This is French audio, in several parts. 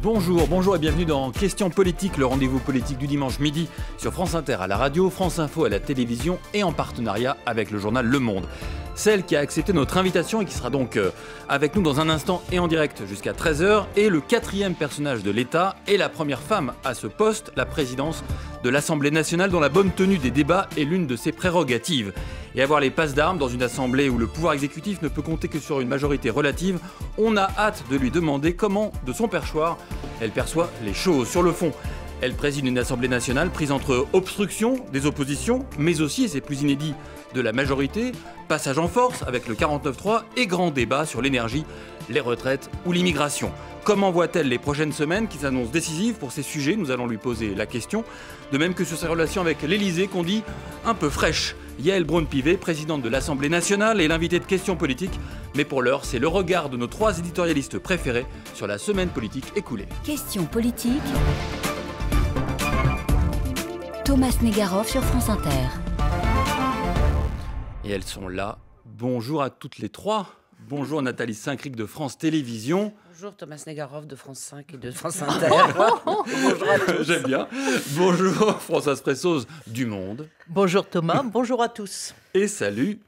Bonjour, bonjour et bienvenue dans Questions politiques, le rendez-vous politique du dimanche midi sur France Inter à la radio, France Info à la télévision et en partenariat avec le journal Le Monde celle qui a accepté notre invitation et qui sera donc euh, avec nous dans un instant et en direct jusqu'à 13h, est le quatrième personnage de l'État et la première femme à ce poste, la présidence de l'Assemblée nationale dont la bonne tenue des débats est l'une de ses prérogatives. Et avoir les passes d'armes dans une assemblée où le pouvoir exécutif ne peut compter que sur une majorité relative, on a hâte de lui demander comment, de son perchoir, elle perçoit les choses. Sur le fond, elle préside une assemblée nationale prise entre obstruction des oppositions, mais aussi, et c'est plus inédit, de la majorité, passage en force avec le 49-3 et grand débat sur l'énergie, les retraites ou l'immigration. Comment voit-elle les prochaines semaines qui s'annoncent décisives pour ces sujets Nous allons lui poser la question. De même que sur sa relation avec l'Elysée qu'on dit un peu fraîche. Yael Braun-Pivet, présidente de l'Assemblée nationale, est l'invité de questions politiques. Mais pour l'heure, c'est le regard de nos trois éditorialistes préférés sur la semaine politique écoulée. Questions politiques. Thomas Negaroff sur France Inter. Et elles sont là. Bonjour à toutes les trois. Bonjour Nathalie Saint-Cric de France Télévisions. Bonjour Thomas Negarov de France 5 et de France Inter. bonjour à J'aime bien. Bonjour Françoise Pressos du Monde. Bonjour Thomas, bonjour à tous. Et salut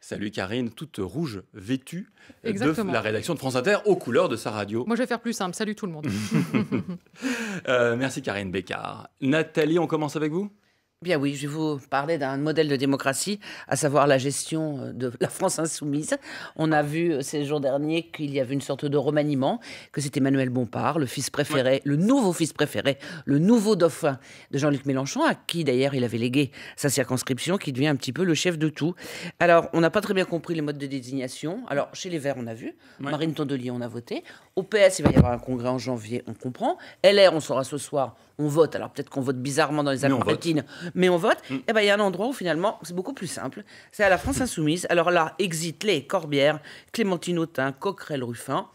Salut Karine, toute rouge vêtue Exactement. de la rédaction de France Inter aux couleurs de sa radio. Moi je vais faire plus simple, salut tout le monde. Euh, merci Karine Bécard. Nathalie, on commence avec vous Bien oui, je vais vous parler d'un modèle de démocratie, à savoir la gestion euh, de la France insoumise. On a vu euh, ces jours derniers qu'il y avait une sorte de remaniement, que c'était Emmanuel Bompard, le fils préféré, le nouveau fils préféré, le nouveau dauphin de Jean-Luc Mélenchon, à qui d'ailleurs il avait légué sa circonscription, qui devient un petit peu le chef de tout. Alors, on n'a pas très bien compris les modes de désignation. Alors, chez les Verts, on a vu. Marine Tondelier, on a voté. Au PS, il va y avoir un congrès en janvier, on comprend. LR, on saura ce soir, on vote. Alors peut-être qu'on vote bizarrement dans les Alpes-Maritimes, mais on vote. Mm. Et eh ben il y a un endroit où finalement c'est beaucoup plus simple. C'est à la France Insoumise. Alors là, exit les Corbières Clémentine Autain, Coquerel-Ruffin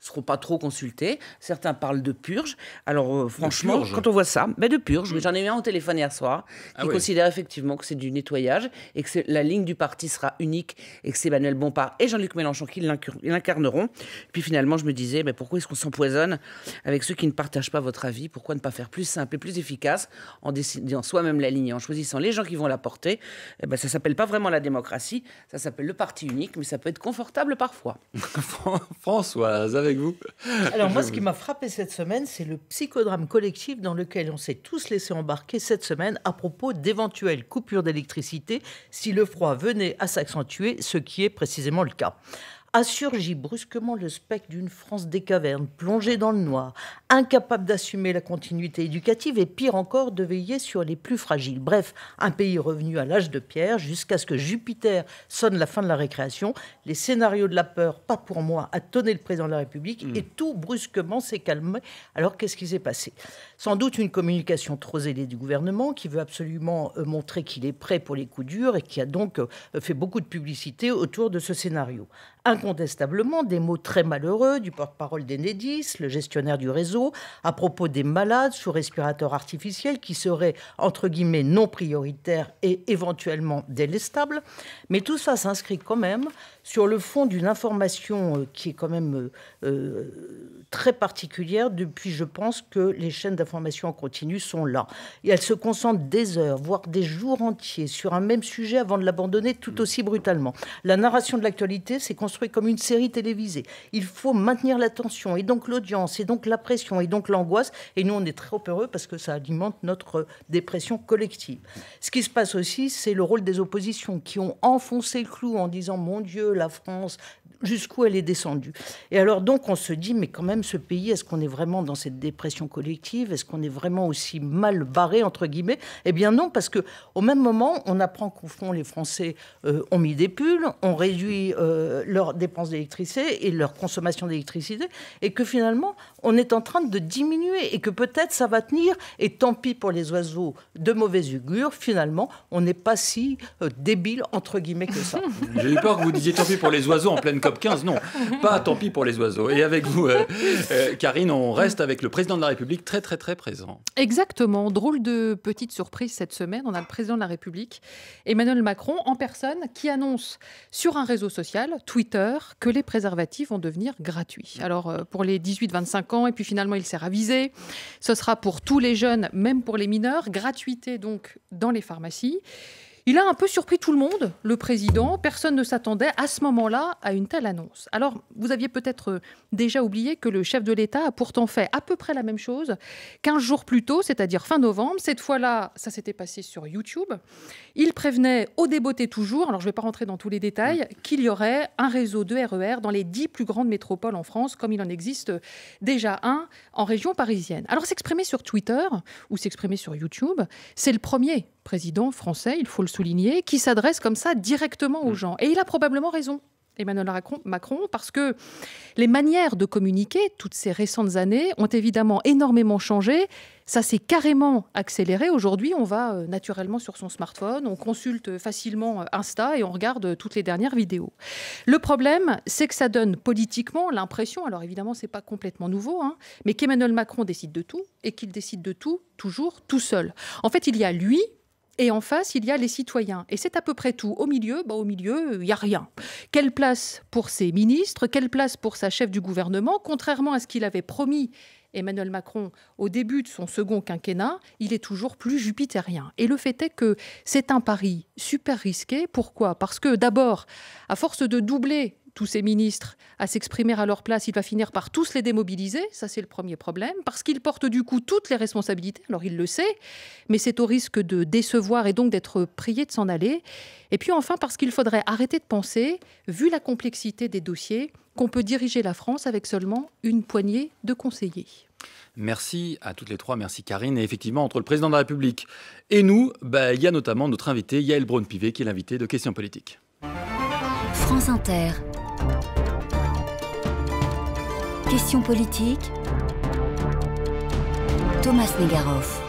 seront pas trop consultés. Certains parlent de purge. Alors euh, franchement, quand on voit ça, de purge. Mm. J'en ai eu un au téléphone hier soir ah qui considère effectivement que c'est du nettoyage et que la ligne du parti sera unique et que c'est Emmanuel Bompard et Jean-Luc Mélenchon qui l'incarneront. Puis finalement, je me disais, mais pourquoi est-ce qu'on s'empoisonne avec ceux qui ne partagent pas votre avis Pourquoi ne pas faire plus simple et plus efficace en décidant soi-même la ligne, en choisissant les gens qui vont la porter Ça eh ben, Ça s'appelle pas vraiment la démocratie, ça s'appelle le parti unique, mais ça peut être confortable parfois. Françoise, avec alors, moi, ce qui m'a frappé cette semaine, c'est le psychodrame collectif dans lequel on s'est tous laissé embarquer cette semaine à propos d'éventuelles coupures d'électricité si le froid venait à s'accentuer, ce qui est précisément le cas a surgi brusquement le spectre d'une France des cavernes, plongée dans le noir, incapable d'assumer la continuité éducative et pire encore de veiller sur les plus fragiles. Bref, un pays revenu à l'âge de pierre jusqu'à ce que Jupiter sonne la fin de la récréation, les scénarios de la peur, pas pour moi, a tonné le président de la République hmm. et tout brusquement s'est calmé. Alors qu'est-ce qui s'est passé Sans doute une communication trop zélée du gouvernement qui veut absolument euh, montrer qu'il est prêt pour les coups durs et qui a donc euh, fait beaucoup de publicité autour de ce scénario incontestablement des mots très malheureux du porte-parole d'Enedis, le gestionnaire du réseau, à propos des malades sous respirateur artificiel qui seraient entre guillemets non prioritaires et éventuellement délestables. Mais tout ça s'inscrit quand même sur le fond d'une information euh, qui est quand même euh, euh, très particulière depuis, je pense, que les chaînes d'information en continu sont là. Et elles se concentrent des heures, voire des jours entiers sur un même sujet avant de l'abandonner tout mm. aussi brutalement. La narration de l'actualité s'est construite comme une série télévisée. Il faut maintenir l'attention et donc l'audience et donc la pression et donc l'angoisse. Et nous, on est trop heureux parce que ça alimente notre dépression collective. Ce qui se passe aussi, c'est le rôle des oppositions qui ont enfoncé le clou en disant, mon Dieu, la France, jusqu'où elle est descendue. Et alors donc on se dit, mais quand même ce pays, est-ce qu'on est vraiment dans cette dépression collective Est-ce qu'on est vraiment aussi mal barré, entre guillemets Eh bien non, parce que au même moment, on apprend qu'au fond, les Français euh, ont mis des pulls, ont réduit euh, leurs dépenses d'électricité et leur consommation d'électricité, et que finalement, on est en train de diminuer, et que peut-être ça va tenir, et tant pis pour les oiseaux de mauvaise augure, finalement, on n'est pas si euh, débile, entre guillemets, que ça. J'ai eu peur que vous disiez tant pis pour les oiseaux en pleine 15, non. Pas tant pis pour les oiseaux. Et avec vous, euh, euh, Karine, on reste avec le président de la République très très très présent. Exactement. Drôle de petite surprise cette semaine. On a le président de la République, Emmanuel Macron, en personne, qui annonce sur un réseau social, Twitter, que les préservatifs vont devenir gratuits. Alors euh, pour les 18-25 ans, et puis finalement il s'est ravisé. Ce sera pour tous les jeunes, même pour les mineurs. Gratuité donc dans les pharmacies. Il a un peu surpris tout le monde, le président. Personne ne s'attendait à ce moment-là à une telle annonce. Alors, vous aviez peut-être euh, déjà oublié que le chef de l'État a pourtant fait à peu près la même chose 15 jours plus tôt, c'est-à-dire fin novembre. Cette fois-là, ça s'était passé sur YouTube. Il prévenait au débeauté toujours, alors je ne vais pas rentrer dans tous les détails, mm. qu'il y aurait un réseau de RER e dans les 10 plus grandes métropoles en France, comme il en existe déjà un en région parisienne. Alors, s'exprimer sur Twitter ou s'exprimer sur YouTube, c'est le premier président français, il faut le souligner, qui s'adresse comme ça directement aux mm. gens. Et il a probablement raison. Emmanuel Macron, parce que les manières de communiquer, toutes ces récentes années, ont évidemment énormément changé. Ça s'est carrément accéléré. Aujourd'hui, on va euh, naturellement sur son smartphone, on consulte facilement euh, Insta et on regarde euh, toutes les dernières vidéos. Le problème, c'est que ça donne politiquement l'impression, alors évidemment, c'est pas complètement nouveau, hein, mais qu'Emmanuel Macron décide de tout et qu'il décide de tout toujours tout seul. En fait, il y a lui, et en face, il y a les citoyens. Et c'est à peu près tout. Au milieu, bah, au milieu, il n'y a rien. Quelle place pour ses ministres Quelle place pour sa chef du gouvernement Contrairement à ce qu'il avait promis Emmanuel Macron au début de son second quinquennat, il est toujours plus jupitérien. Et le fait est que c'est un pari super risqué. Pourquoi Parce que d'abord, à force de doubler tous ces ministres à s'exprimer à leur place, il va finir par tous les démobiliser, ça c'est le premier problème, parce qu'il porte du coup toutes les responsabilités, alors il le sait, mais c'est au risque de décevoir et donc d'être prié de s'en aller. Et puis enfin parce qu'il faudrait arrêter de penser, vu la complexité des dossiers, qu'on peut diriger la France avec seulement une poignée de conseillers. Merci à toutes les trois, merci Karine. Et effectivement, entre le président de la République et nous, bah, il y a notamment notre invité, Yael Braun-Pivet, qui est l'invité de Questions politiques. France Inter. Question politique. Thomas Negaroff.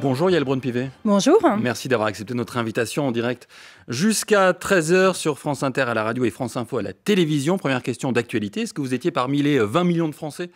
Bonjour Yael Brun pivet Bonjour. Merci d'avoir accepté notre invitation en direct jusqu'à 13h sur France Inter à la radio et France Info à la télévision. Première question d'actualité, est-ce que vous étiez parmi les 20 euh, millions de Français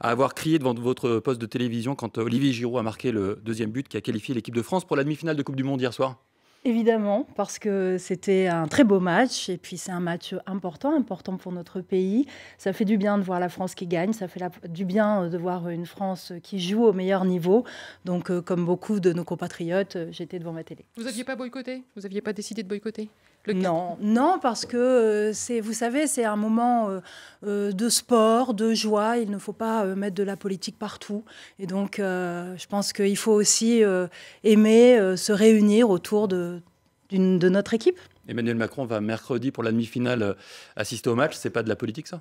à avoir crié devant votre poste de télévision quand euh, Olivier Giroud a marqué le deuxième but qui a qualifié l'équipe de France pour la demi-finale de Coupe du Monde hier soir Évidemment, parce que c'était un très beau match et puis c'est un match important, important pour notre pays. Ça fait du bien de voir la France qui gagne, ça fait du bien de voir une France qui joue au meilleur niveau. Donc, euh, comme beaucoup de nos compatriotes, euh, j'étais devant ma télé. Vous n'aviez pas boycotté Vous n'aviez pas décidé de boycotter non, non, parce que euh, c'est, vous savez, c'est un moment euh, euh, de sport, de joie. Il ne faut pas mettre de la politique partout. Et donc, je pense qu'il faut aussi aimer se réunir autour de, de notre équipe. Emmanuel Macron va mercredi pour la demi-finale assister au match. C'est pas de la politique, ça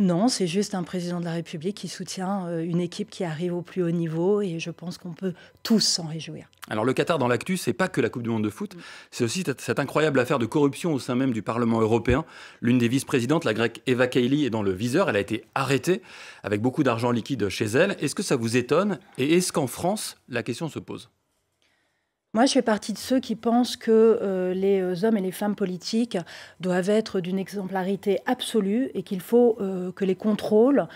non, c'est juste un président de la République qui soutient euh, une équipe qui arrive au plus haut niveau et je pense qu'on peut tous s'en réjouir. Alors le Qatar dans l'actu, c'est pas que la Coupe du monde de foot, c'est aussi cette incroyable affaire de corruption au sein même du Parlement européen. L'une des vice-présidentes, la grecque Eva Kaili, est dans le viseur, elle a été arrêtée avec beaucoup d'argent liquide chez elle. Est-ce que ça vous étonne et est-ce qu'en France, la question se pose moi, je fais partie de ceux qui pensent que euh, les euh, hommes et les femmes politiques doivent être d'une exemplarité absolue et qu'il faut euh, que les contrôles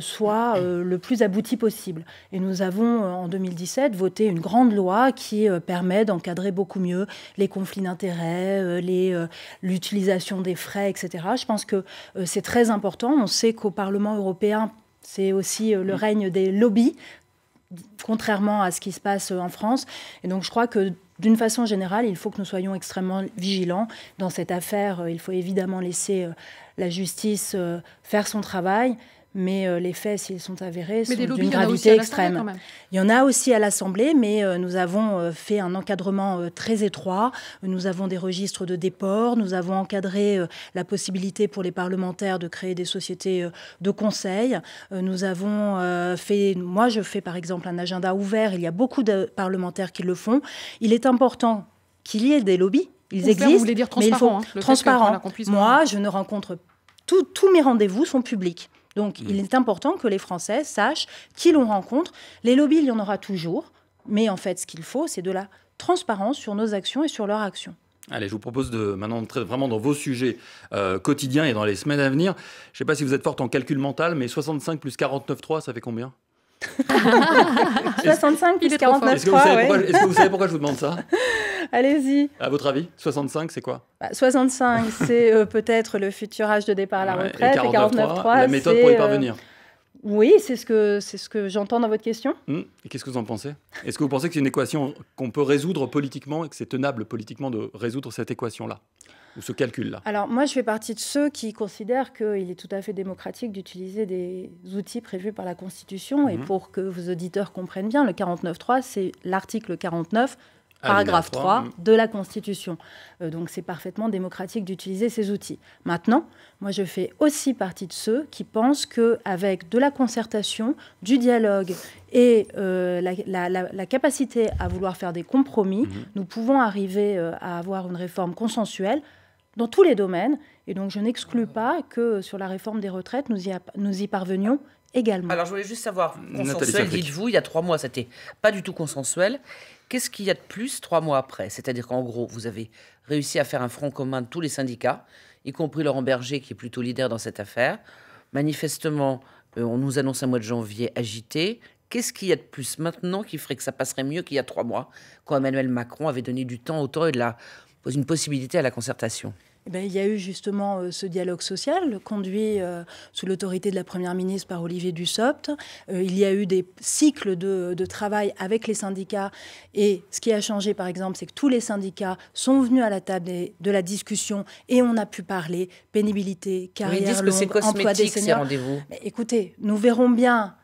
soient le plus aboutis possible. Et nous avons, en 2017, voté une grande loi qui permet d'encadrer beaucoup mieux les conflits d'intérêts, l'utilisation des frais, etc. Je pense que c'est très important. On sait qu'au Parlement européen, c'est aussi le mm. règne des lobbies contrairement à ce qui se passe euh, en France. Et donc je crois que d'une façon générale, il faut que nous soyons extrêmement vigilants dans cette affaire. Euh, il faut évidemment laisser euh, la justice faire son travail, mais euh, les faits, s'ils sont avérés, sont d'une gravité extrême. Il y en a aussi à l'Assemblée, mais euh, nous avons euh, fait un encadrement très étroit. Nous avons des registres de déport, nous avons encadré la possibilité pour les parlementaires de créer des sociétés de conseil. nous avons fait, moi je fais par exemple un agenda ouvert, il y a beaucoup de parlementaires qui le font. Il est important qu'il y ait des lobbies. Ils existent, mais il faut transparent. Hein, moi, je ne rencontre tous mes rendez-vous sont publics. Donc mm. il est important que les Français sachent qui l'on rencontre. Les lobbies, il y en aura toujours, mais en fait, ce qu'il faut, c'est de la transparence sur nos actions et sur leurs actions. Allez, je vous propose de maintenant entrer vraiment dans vos sujets euh, quotidiens et dans les semaines à venir. Je ne sais pas si vous êtes forte en calcul mental, mais 65 plus 49,3, ça fait combien 65 plus 49 Est-ce que, vous savez pourquoi je vous demande ça Allez-y. À votre avis, 65, c'est quoi 65, bah, c'est euh, peut-être le futur âge de départ à la retraite. Et 49.3, la méthode pour y euh, parvenir. Oui, c'est ce que, ce que j'entends dans votre question. Hmm. Et qu'est-ce que vous en pensez Est-ce que vous pensez que c'est une équation qu'on peut résoudre politiquement et que c'est tenable politiquement de résoudre cette équation-là ou ce calcul-là Alors moi, je fais partie de ceux qui considèrent qu'il est tout à fait démocratique d'utiliser des outils prévus par la Constitution. Et hmm. pour que vos auditeurs comprennent bien, le 49.3, c'est l'article 49 ah, paragraphe 3 mm. de la Constitution. Euh, donc c'est parfaitement démocratique d'utiliser ces outils. Maintenant, moi je fais aussi partie de ceux qui pensent qu'avec de la concertation, du dialogue et euh, la, capacité à vouloir faire des compromis, mm-hmm. nous pouvons arriver euh, à avoir une réforme consensuelle dans tous les domaines. Et donc je n'exclus ah. pas que sur la réforme des retraites, nous y, parvenions également. Alors je voulais juste savoir, consensuel, dites-vous, il y a trois mois, c'était pas du tout consensuel. Qu'est-ce qu'il y a de plus trois mois après C'est-à-dire qu'en gros, vous avez réussi à faire un front commun de tous les syndicats, y compris Laurent Berger, qui est plutôt leader dans cette affaire. Manifestement, euh, on nous annonce un mois de janvier agité. Qu'est-ce qu'il y a de plus maintenant qui ferait que ça passerait mieux qu'il y a trois mois, quand Emmanuel Macron avait donné du temps au et de la, une possibilité à la concertation eh ben, il y a eu justement euh, ce dialogue social conduit euh, sous l'autorité de la Première ministre par Olivier Dussopt. Euh, il y a eu des cycles de, travail avec les syndicats. Et ce qui a changé, par exemple, c'est que tous les syndicats sont venus à la table de la discussion et on a pu parler pénibilité, carrière longue, emploi des seniors. Écoutez, nous verrons bien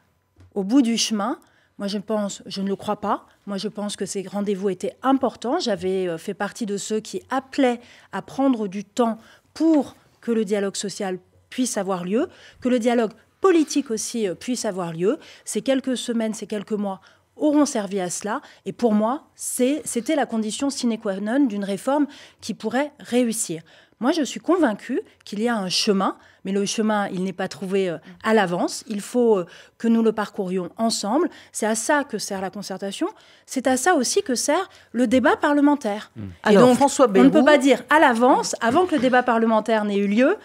au bout du chemin moi, je pense, je ne le crois pas. Moi, je pense que ces rendez-vous étaient importants. J'avais euh, fait partie de ceux qui appelaient à prendre du temps pour que le dialogue social puisse avoir lieu, que le dialogue politique aussi euh, puisse avoir lieu. Ces quelques semaines, ces quelques mois auront servi à cela. Et pour moi, c'était la condition sine qua non d'une réforme qui pourrait réussir. Moi, je suis convaincue qu'il y a un chemin, mais le chemin, il n'est pas trouvé euh, à l'avance. Il faut euh, que nous le parcourions ensemble. C'est à ça que sert la concertation. C'est à ça aussi que sert le débat parlementaire. Mm. on ne peut pas dire à l'avance, avant que le débat parlementaire n'ait eu lieu,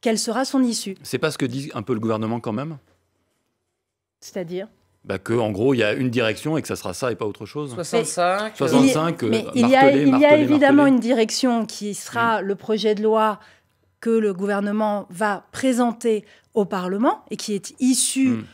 quelle sera son issue. C'est pas ce que dit un peu le gouvernement quand même C'est-à-dire bah que en gros il y a une direction et que ça sera ça et pas autre chose. 65. Euh, euh, il y a, évidemment une direction qui sera mm. le projet de loi que le gouvernement va présenter au Parlement et qui est issu. Mm.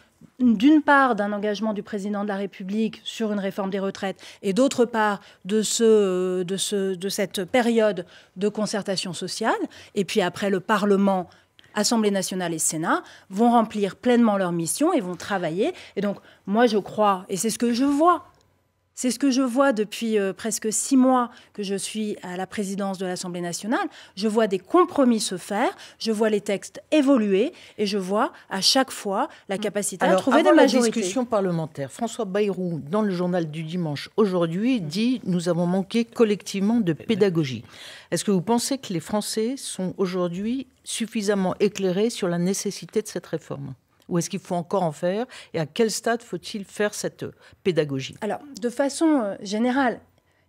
d'une part d'un engagement du président de la République sur une réforme des retraites et d'autre part de, ce, euh, de, ce, de cette période de concertation sociale. Et puis après, le Parlement Assemblée nationale et Sénat, vont remplir pleinement leur mission et vont travailler. Et donc, moi, je crois, et c'est ce que je vois, c'est ce que je vois depuis euh, presque six mois que je suis à la présidence de l'Assemblée nationale. Je vois des compromis se faire, je vois les textes évoluer et je vois à chaque fois la mm. capacité à trouver des majorités. la discussion parlementaire, François Bayrou, dans le journal du dimanche aujourd'hui, dit Nous avons manqué collectivement de eh ben, pédagogie. Est-ce que vous pensez que les Français sont aujourd'hui suffisamment éclairés sur la nécessité de cette réforme ou est-ce qu'il faut encore en faire Et à quel stade faut-il faire cette pédagogie Alors, de façon euh, générale,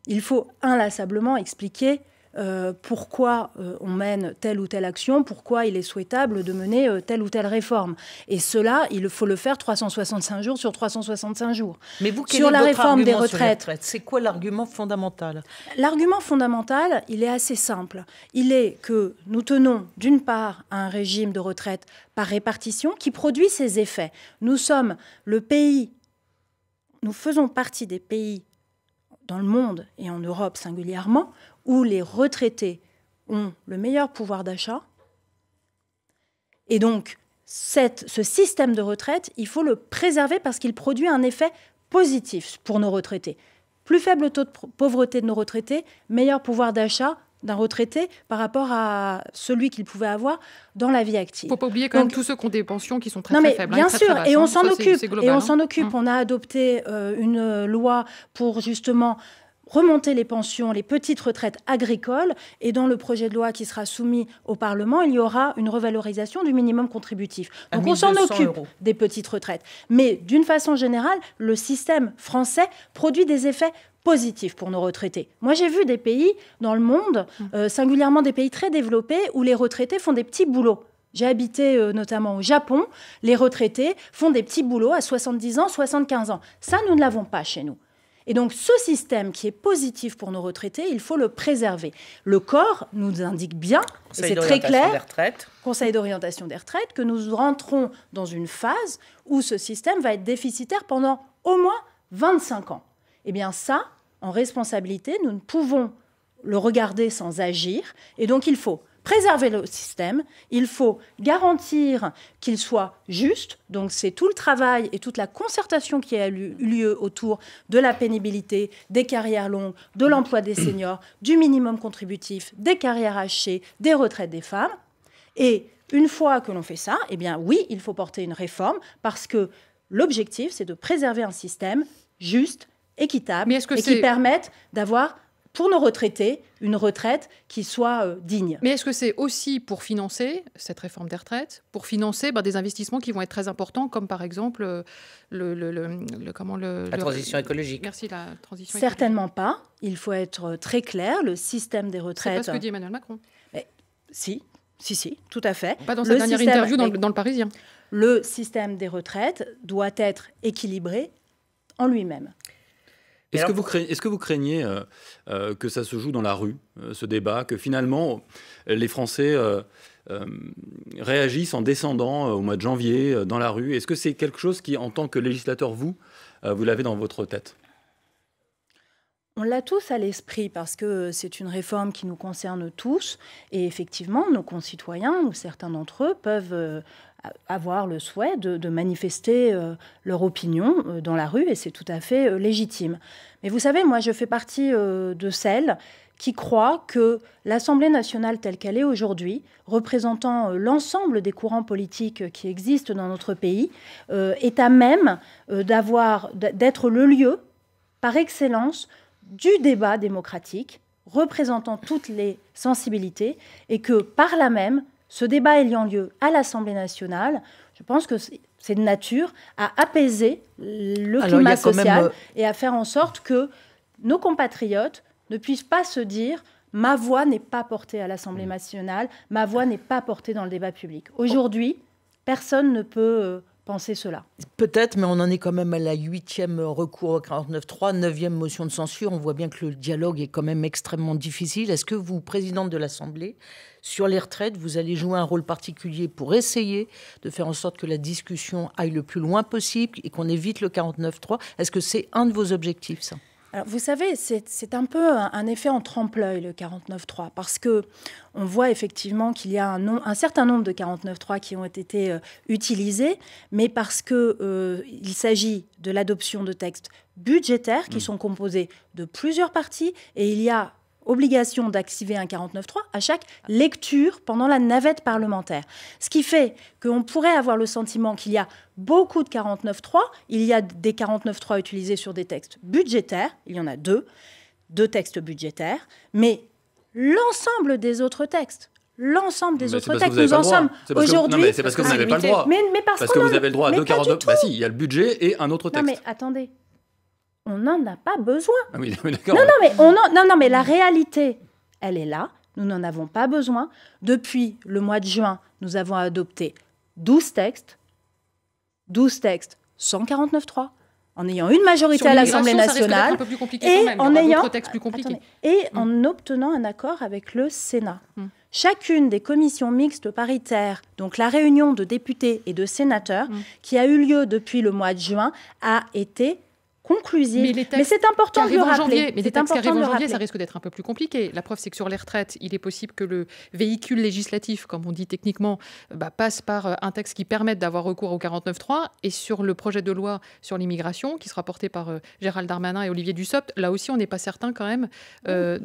il faut inlassablement expliquer euh, pourquoi euh, on mène telle ou telle action, pourquoi il est souhaitable de mener euh, telle ou telle réforme. Et cela, il faut le faire 365 jours sur 365 jours. Mais vous, quel sur la réforme des retraites, retraites c'est quoi l'argument fondamental L'argument fondamental, il est assez simple. Il est que nous tenons d'une part à un régime de retraite par répartition qui produit ses effets. Nous sommes le pays, nous faisons partie des pays dans le monde et en Europe singulièrement, où les retraités ont le meilleur pouvoir d'achat. Et donc, cette, ce système de retraite, il faut le préserver parce qu'il produit un effet positif pour nos retraités. Plus faible taux de pauvreté de nos retraités, meilleur pouvoir d'achat d'un retraité par rapport à celui qu'il pouvait avoir dans la vie active. Il ne faut pas oublier quand tous ceux qui ont des pensions qui sont très, très faibles. Hein, bien sûr, et, on hein. s'en occupe, et on s'en hein. occupe. On a adopté une loi pour justement remonter les pensions, les petites retraites agricoles. Et dans le projet de loi qui sera soumis au Parlement, il y aura une revalorisation du minimum contributif. Donc on s'en occupe des petites retraites. Mais d'une façon générale, le système français produit des effets positifs pour nos retraités. Moi, j'ai vu des pays dans le monde, mmh. euh, singulièrement des pays très développés, où les retraités font des petits boulots. J'ai habité euh, notamment au Japon, les retraités font des petits boulots à 70 ans, 75 ans. Ça, nous ne l'avons pas chez nous. Et donc ce système qui est positif pour nos retraités, il faut le préserver. Le corps nous indique bien, et c'est très clair, Conseil d'orientation des retraites, que nous rentrons dans une phase où ce système va être déficitaire pendant au moins 25 ans. Eh bien ça, en responsabilité, nous ne pouvons le regarder sans agir. Et donc il faut préserver le système, il faut garantir qu'il soit juste. Donc c'est tout le travail et toute la concertation qui a eu lieu autour de la pénibilité, des carrières longues, de l'emploi des seniors, du minimum contributif, des carrières hachées, des retraites des femmes. Et une fois que l'on fait ça, eh bien oui, il faut porter une réforme parce que l'objectif, c'est de préserver un système juste, équitable et qui permette d'avoir pour nos retraités une retraite qui soit euh, digne. Mais est-ce que c'est aussi pour financer cette réforme des retraites, pour financer bah, des investissements qui vont être très importants, comme par exemple euh, le, comment la transition écologique. Certainement pas. Il faut être euh, très clair. Le système des retraites. C'est pas ce que dit Emmanuel Macron. Eh, si, si, si, tout à fait. Pas dans sa dernière interview dans le Parisien. Le système des retraites doit être équilibré en lui-même. Est-ce que, vous craignez, euh, euh, que ça se joue dans la rue, euh, ce débat, que finalement les Français réagissent en descendant au mois de janvier dans la rue Est-ce que c'est quelque chose qui, en tant que législateur, vous, vous l'avez dans votre tête on l'a tous à l'esprit parce que c'est une réforme qui nous concerne tous et effectivement nos concitoyens ou certains d'entre eux peuvent avoir le souhait de, manifester euh, leur opinion euh, dans la rue et c'est tout à fait euh, légitime. Mais vous savez, moi, je fais partie de celles qui croient que l'Assemblée nationale telle qu'elle est aujourd'hui, représentant l'ensemble des courants politiques qui existent dans notre pays, est à même d'avoir, d'être le lieu par excellence du débat démocratique représentant toutes les sensibilités et que par là même ce débat ayant lieu à l'Assemblée nationale, je pense que c'est de nature à apaiser le climat social euh, et à faire en sorte que nos compatriotes ne puissent pas se dire ma voix n'est pas portée à l'Assemblée mm. nationale, ma voix n'est pas portée dans le débat public. Aujourd'hui, personne ne peut euh, penser cela. Peut-être, mais on en est quand même à la huitième recours au 49.3, neuvième motion de censure. On voit bien que le dialogue est quand même extrêmement difficile. Est-ce que vous, présidente de l'Assemblée, sur les retraites, vous allez jouer un rôle particulier pour essayer de faire en sorte que la discussion aille le plus loin possible et qu'on évite le 49.3 Est-ce que c'est un de vos objectifs, ça vous savez, c'est un peu un, effet en trempe-l'œil, le 49.3, parce que on voit effectivement qu'il y a un, certain nombre de 49.3 qui ont été euh, utilisés, mais parce qu'il euh, s'agit de l'adoption de textes budgétaires qui mmh. sont composés de plusieurs parties, et il y a obligation d'activer un 49.3 à chaque lecture pendant la navette parlementaire. Ce qui fait qu'on pourrait avoir le sentiment qu'il y a beaucoup de 49.3, il y a des 49.3 utilisés sur des textes budgétaires, il y en a deux, deux textes budgétaires, mais l'ensemble des autres textes, l'ensemble des autres textes. Nous en sommes aujourd'hui. C'est parce que vous n'avez pas le droit. Mais, parce, que vous avez le droit à deux 493, Bah si, il y a le budget et un autre texte. Non mais attendez, on n'en a pas besoin. Ah non, non, mais non, non, mais la réalité, elle est là. Nous n'en avons pas besoin. Depuis le mois de juin, nous avons adopté 12 textes, 12 textes, 149.3, en ayant une majorité à l'Assemblée nationale et en ayant et mm. en obtenant un accord avec le Sénat. Mm. Chacune des commissions mixtes paritaires, donc la réunion de députés et de sénateurs mm. qui a eu lieu depuis le mois de juin, a été mais, c'est important de janvier, mais des textes qui arrivent en janvier, ça risque d'être un peu plus compliqué. La preuve, c'est que sur les retraites, il est possible que le véhicule législatif, comme on dit techniquement, bah, passe par euh, un texte qui permette d'avoir recours au 49.3. Et sur le projet de loi sur l'immigration, qui sera porté par euh, Gérald Darmanin et Olivier Dussopt, là aussi, on n'est pas certain quand même. Euh,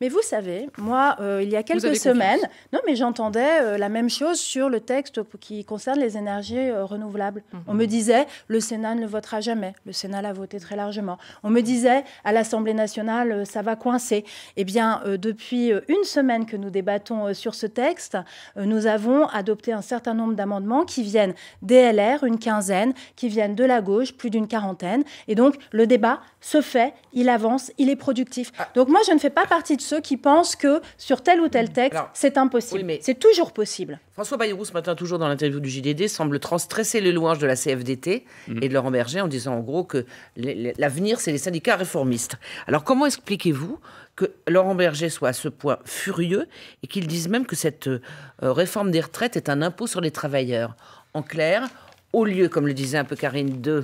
mais vous savez, moi, euh, il y a quelques semaines, non, mais j'entendais euh, la même chose sur le texte qui concerne les énergies euh, renouvelables. Mhm. On me disait, le Sénat ne votera jamais. Le Sénat l'a voté très largement. On me disait, à l'Assemblée nationale, ça va coincer. Eh bien, depuis une semaine que nous débattons sur ce texte, nous avons adopté un certain nombre d'amendements qui viennent des LR, une quinzaine, qui viennent de la gauche, plus d'une quarantaine. Et donc, le débat se fait, il avance, il est productif. Ah. Donc, moi, je ne fais pas partie de qui pensent que sur tel ou tel mm. texte, c'est impossible. c'est toujours possible. François Bayrou, ce matin, toujours dans l'interview du JDD, semble transtresser les louanges de la CFDT mm. et de Laurent Berger en disant en gros que l'avenir, c'est les syndicats réformistes. Alors comment expliquez-vous que Laurent Berger soit à ce point furieux et qu'il dise même que cette euh, réforme des retraites est un impôt sur les travailleurs En clair, au lieu, comme le disait un peu Karine, de,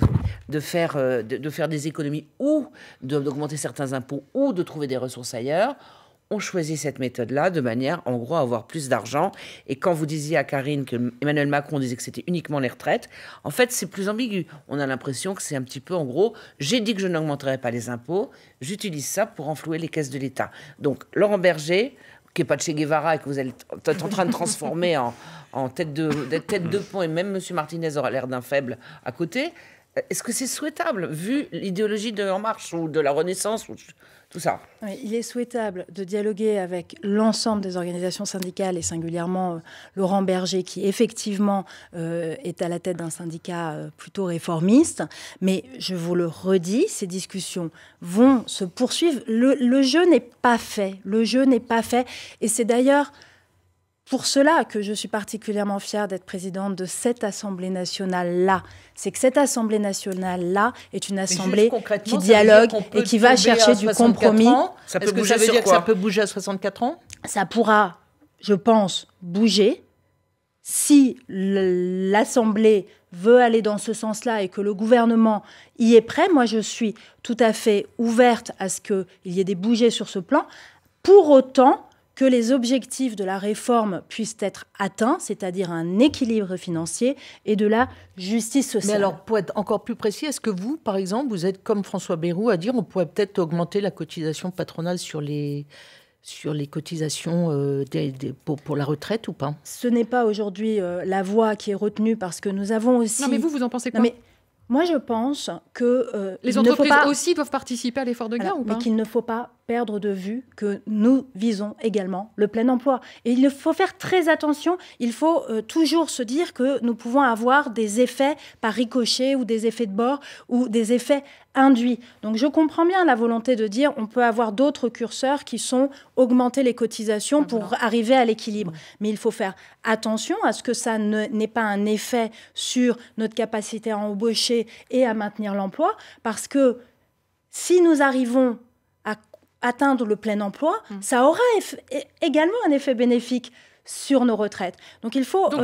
de, faire, euh, de, faire des économies ou d'augmenter certains impôts ou de trouver des ressources ailleurs, on choisit cette méthode-là de manière, en gros, à avoir plus d'argent. Et quand vous disiez à Karine que Emmanuel Macron disait que c'était uniquement les retraites, en fait, c'est plus ambigu. On a l'impression que c'est un petit peu, en gros, j'ai dit que je n'augmenterai pas les impôts, j'utilise ça pour enflouer les caisses de l'État. Donc, Laurent Berger, qui n'est pas Che Guevara et que vous êtes en train de transformer en, tête, de, tête de pont, et même M. Martinez aura l'air d'un faible à côté, euh, est-ce que c'est souhaitable, vu l'idéologie de En Marche ou de la Renaissance ou il est souhaitable de dialoguer avec l'ensemble des organisations syndicales et singulièrement euh, Laurent Berger qui effectivement euh, est à la tête d'un syndicat euh, plutôt réformiste. Mais je vous le redis, ces discussions vont se poursuivre. le jeu n'est pas fait. Le jeu n'est pas fait. Et c'est d'ailleurs pour cela que je suis particulièrement fière d'être présidente de cette Assemblée nationale-là. C'est que cette Assemblée nationale-là est une assemblée qui dialogue et qui va chercher du compromis. Est-ce que ça veut dire que ça peut bouger à 64 ans Ça pourra, je pense, bouger si l'Assemblée veut aller dans ce sens-là et que le gouvernement y est prêt. Moi, je suis tout à fait ouverte à ce qu'il y ait des bougées sur ce plan. Pour autant, que les objectifs de la réforme puissent être atteints, c'est-à-dire un équilibre financier et de la justice sociale. Mais alors, pour être encore plus précis, est-ce que vous, par exemple, vous êtes comme François Bayrou à dire on pourrait peut-être augmenter la cotisation patronale sur les, sur les cotisations euh, des, pour, la retraite ou pas Ce n'est pas aujourd'hui euh, la voie qui est retenue parce que nous avons aussi... Non mais vous, vous en pensez quoi Moi je pense que... Euh, les entreprises aussi doivent participer à l'effort de gain ou pas Mais qu'il ne faut pas perdre de vue que nous visons également le plein emploi. Et il faut faire très attention, il faut euh, toujours se dire que nous pouvons avoir des effets par ricochet ou des effets de bord ou des effets induits. Donc je comprends bien la volonté de dire on peut avoir d'autres curseurs qui sont augmenter les cotisations ah, pour arriver à l'équilibre. Mais il faut faire attention à ce que ça n'ait pas un effet sur notre capacité à embaucher et à maintenir l'emploi parce que si nous arrivons atteindre le plein emploi, mm. ça aura également un effet bénéfique sur nos retraites. Donc il faut être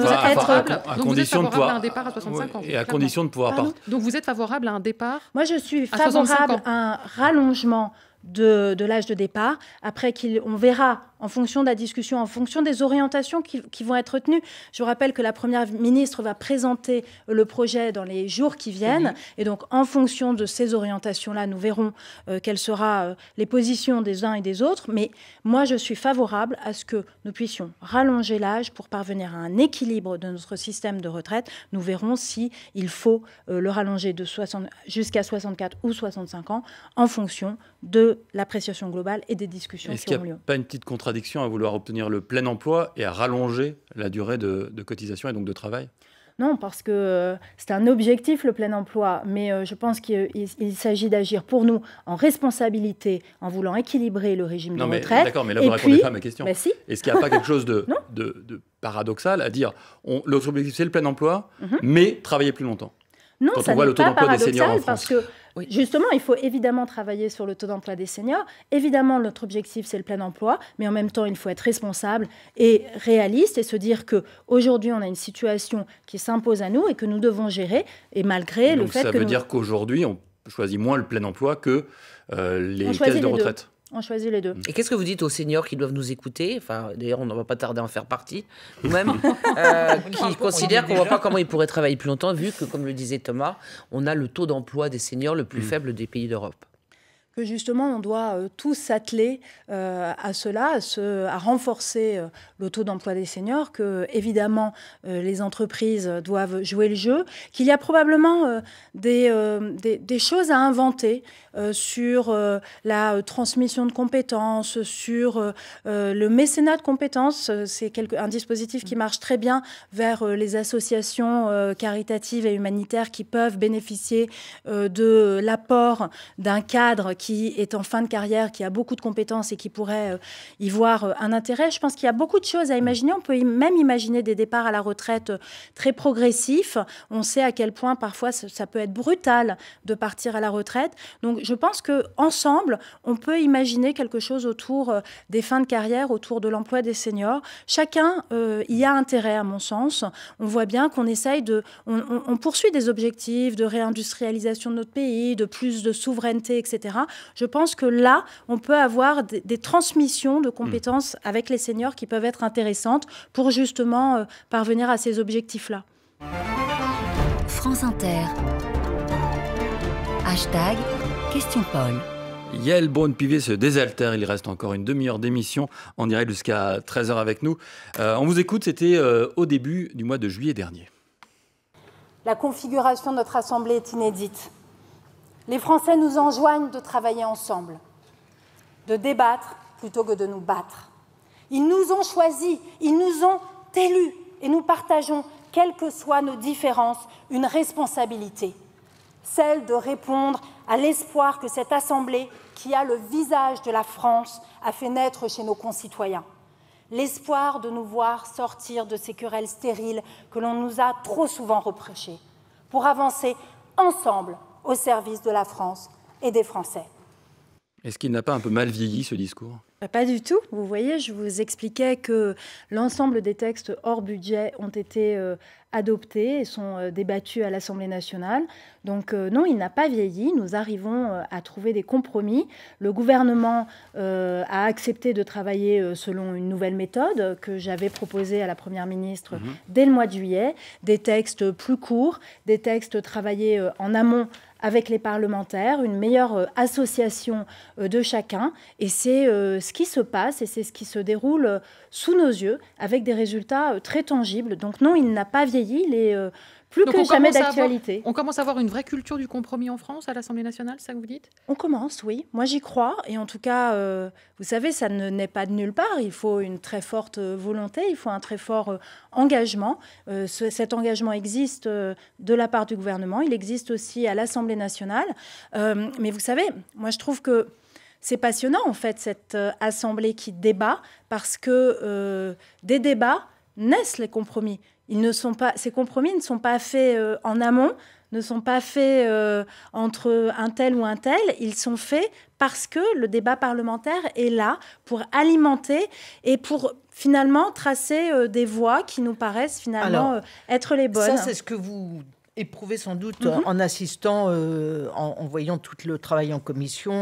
donc condition euh, vous êtes favorable de à un départ à 65 ah, ans. Et à condition de pouvoir partir. Donc vous êtes favorable à un départ Moi je suis favorable à un rallongement de, de l'âge de départ. Après on verra en fonction de la discussion, en fonction des orientations qui, vont être tenues, Je rappelle que la Première ministre va présenter le projet dans les jours qui viennent. Mhm. Et donc, en fonction de ces orientations-là, nous verrons euh, quelles seront euh, les positions des uns et des autres. Mais moi, je suis favorable à ce que nous puissions rallonger l'âge pour parvenir à un équilibre de notre système de retraite. Nous verrons si il faut euh, le rallonger de 60, jusqu'à 64 ou 65 ans en fonction de l'appréciation globale et des discussions Est-ce qui auront lieu. Pas une petite contradiction à vouloir obtenir le plein emploi et à rallonger la durée de, cotisation et donc de travail non, parce que euh, c'est un objectif, le plein emploi, mais euh, je pense qu'il s'agit d'agir pour nous en responsabilité, en voulant équilibrer le régime de mais, retraite. D'accord, mais là, vous ne répondez pas à ma question. Bah, Est-ce qu'il n'y a pas quelque chose de, paradoxal à dire l'autre objectif, c'est le plein emploi, mhm. mais travailler plus longtemps non, ça n'est pas paradoxal parce que justement, il faut évidemment travailler sur le taux d'emploi des seniors. Évidemment, notre objectif c'est le plein emploi, mais en même temps, il faut être responsable et réaliste et se dire que aujourd'hui, on a une situation qui s'impose à nous et que nous devons gérer. Et malgré le fait ça que ça veut dire qu'aujourd'hui, on choisit moins le plein emploi que euh, les caisses de retraite. On choisit les deux. Et qu'est-ce que vous dites aux seniors qui doivent nous écouter Enfin, d'ailleurs, on ne va pas tarder à en faire partie, nous-mêmes, euh, qui considèrent qu'on ne voit pas comment ils pourraient travailler plus longtemps, vu que, comme le disait Thomas, on a le taux d'emploi des seniors le plus mm. faible des pays d'Europe que justement on doit euh, tous s'atteler euh, à cela, à, renforcer euh, le taux d'emploi des seniors, que évidemment les entreprises doivent jouer le jeu, qu'il y a probablement des, des, choses à inventer sur la transmission de compétences, sur le mécénat de compétences. C'est un dispositif qui marche très bien vers les associations caritatives et humanitaires qui peuvent bénéficier de l'apport d'un cadre qui qui est en fin de carrière, qui a beaucoup de compétences et qui pourrait euh, y voir euh, un intérêt. Je pense qu'il y a beaucoup de choses à imaginer. On peut même imaginer des départs à la retraite euh, très progressifs. On sait à quel point parfois ça peut être brutal de partir à la retraite. Donc je pense que ensemble, on peut imaginer quelque chose autour des fins de carrière, autour de l'emploi des seniors. Chacun y a intérêt à mon sens. On voit bien qu'on essaye de, on, on poursuit des objectifs de réindustrialisation de notre pays, de plus de souveraineté, etc. Je pense que là, on peut avoir des, transmissions de compétences mm. avec les seniors qui peuvent être intéressantes pour justement euh, parvenir à ces objectifs-là. France Inter. Hashtag Question Paul. Yael Braun-Pivet se désaltère. Il reste encore une demi-heure d'émission On dirait jusqu'à 13h avec nous. Euh, on vous écoute, c'était euh, au début du mois de juillet dernier. La configuration de notre Assemblée est inédite. Les Français nous enjoignent de travailler ensemble, de débattre plutôt que de nous battre. Ils nous ont choisis, ils nous ont élus et nous partageons, quelles que soient nos différences, une responsabilité, celle de répondre à l'espoir que cette Assemblée, qui a le visage de la France, a fait naître chez nos concitoyens. L'espoir de nous voir sortir de ces querelles stériles que l'on nous a trop souvent reprochées, pour avancer ensemble au service de la France et des Français. Est-ce qu'il n'a pas un peu mal vieilli ce discours euh, pas du tout. Vous voyez, je vous expliquais que l'ensemble des textes hors budget ont été euh, adoptés et sont euh, débattus à l'Assemblée nationale. Donc non, il n'a pas vieilli. Nous arrivons à trouver des compromis. Le gouvernement a accepté de travailler selon une nouvelle méthode que j'avais proposée à la Première ministre mhm. dès le mois de juillet. Des textes plus courts, des textes travaillés en amont avec les parlementaires, une meilleure euh, association euh, de chacun. Et c'est euh, ce qui se passe et c'est ce qui se déroule sous nos yeux avec des résultats très tangibles. Donc non, il n'a pas vieilli, il est plus que jamais d'actualité. On commence à avoir une vraie culture du compromis en France à l'Assemblée nationale, ça que vous dites On commence, oui. Moi j'y crois. Et en tout cas, euh, vous savez, ça ne naît pas de nulle part. Il faut une très forte euh, volonté, il faut un très fort euh, engagement. cet engagement existe de la part du gouvernement, il existe aussi à l'Assemblée nationale. mais vous savez, moi je trouve que c'est passionnant en fait cette assemblée qui débat parce que des débats naissent les compromis. Ils ne sont pas, ces compromis ne sont pas faits euh, en amont, ne sont pas faits euh, entre un tel ou un tel, ils sont faits parce que le débat parlementaire est là pour alimenter et pour finalement tracer euh, des voies qui nous paraissent finalement être les bonnes. Ça, c'est ce que vous éprouvé sans doute mhm. en assistant, euh, en, voyant tout le travail en commission,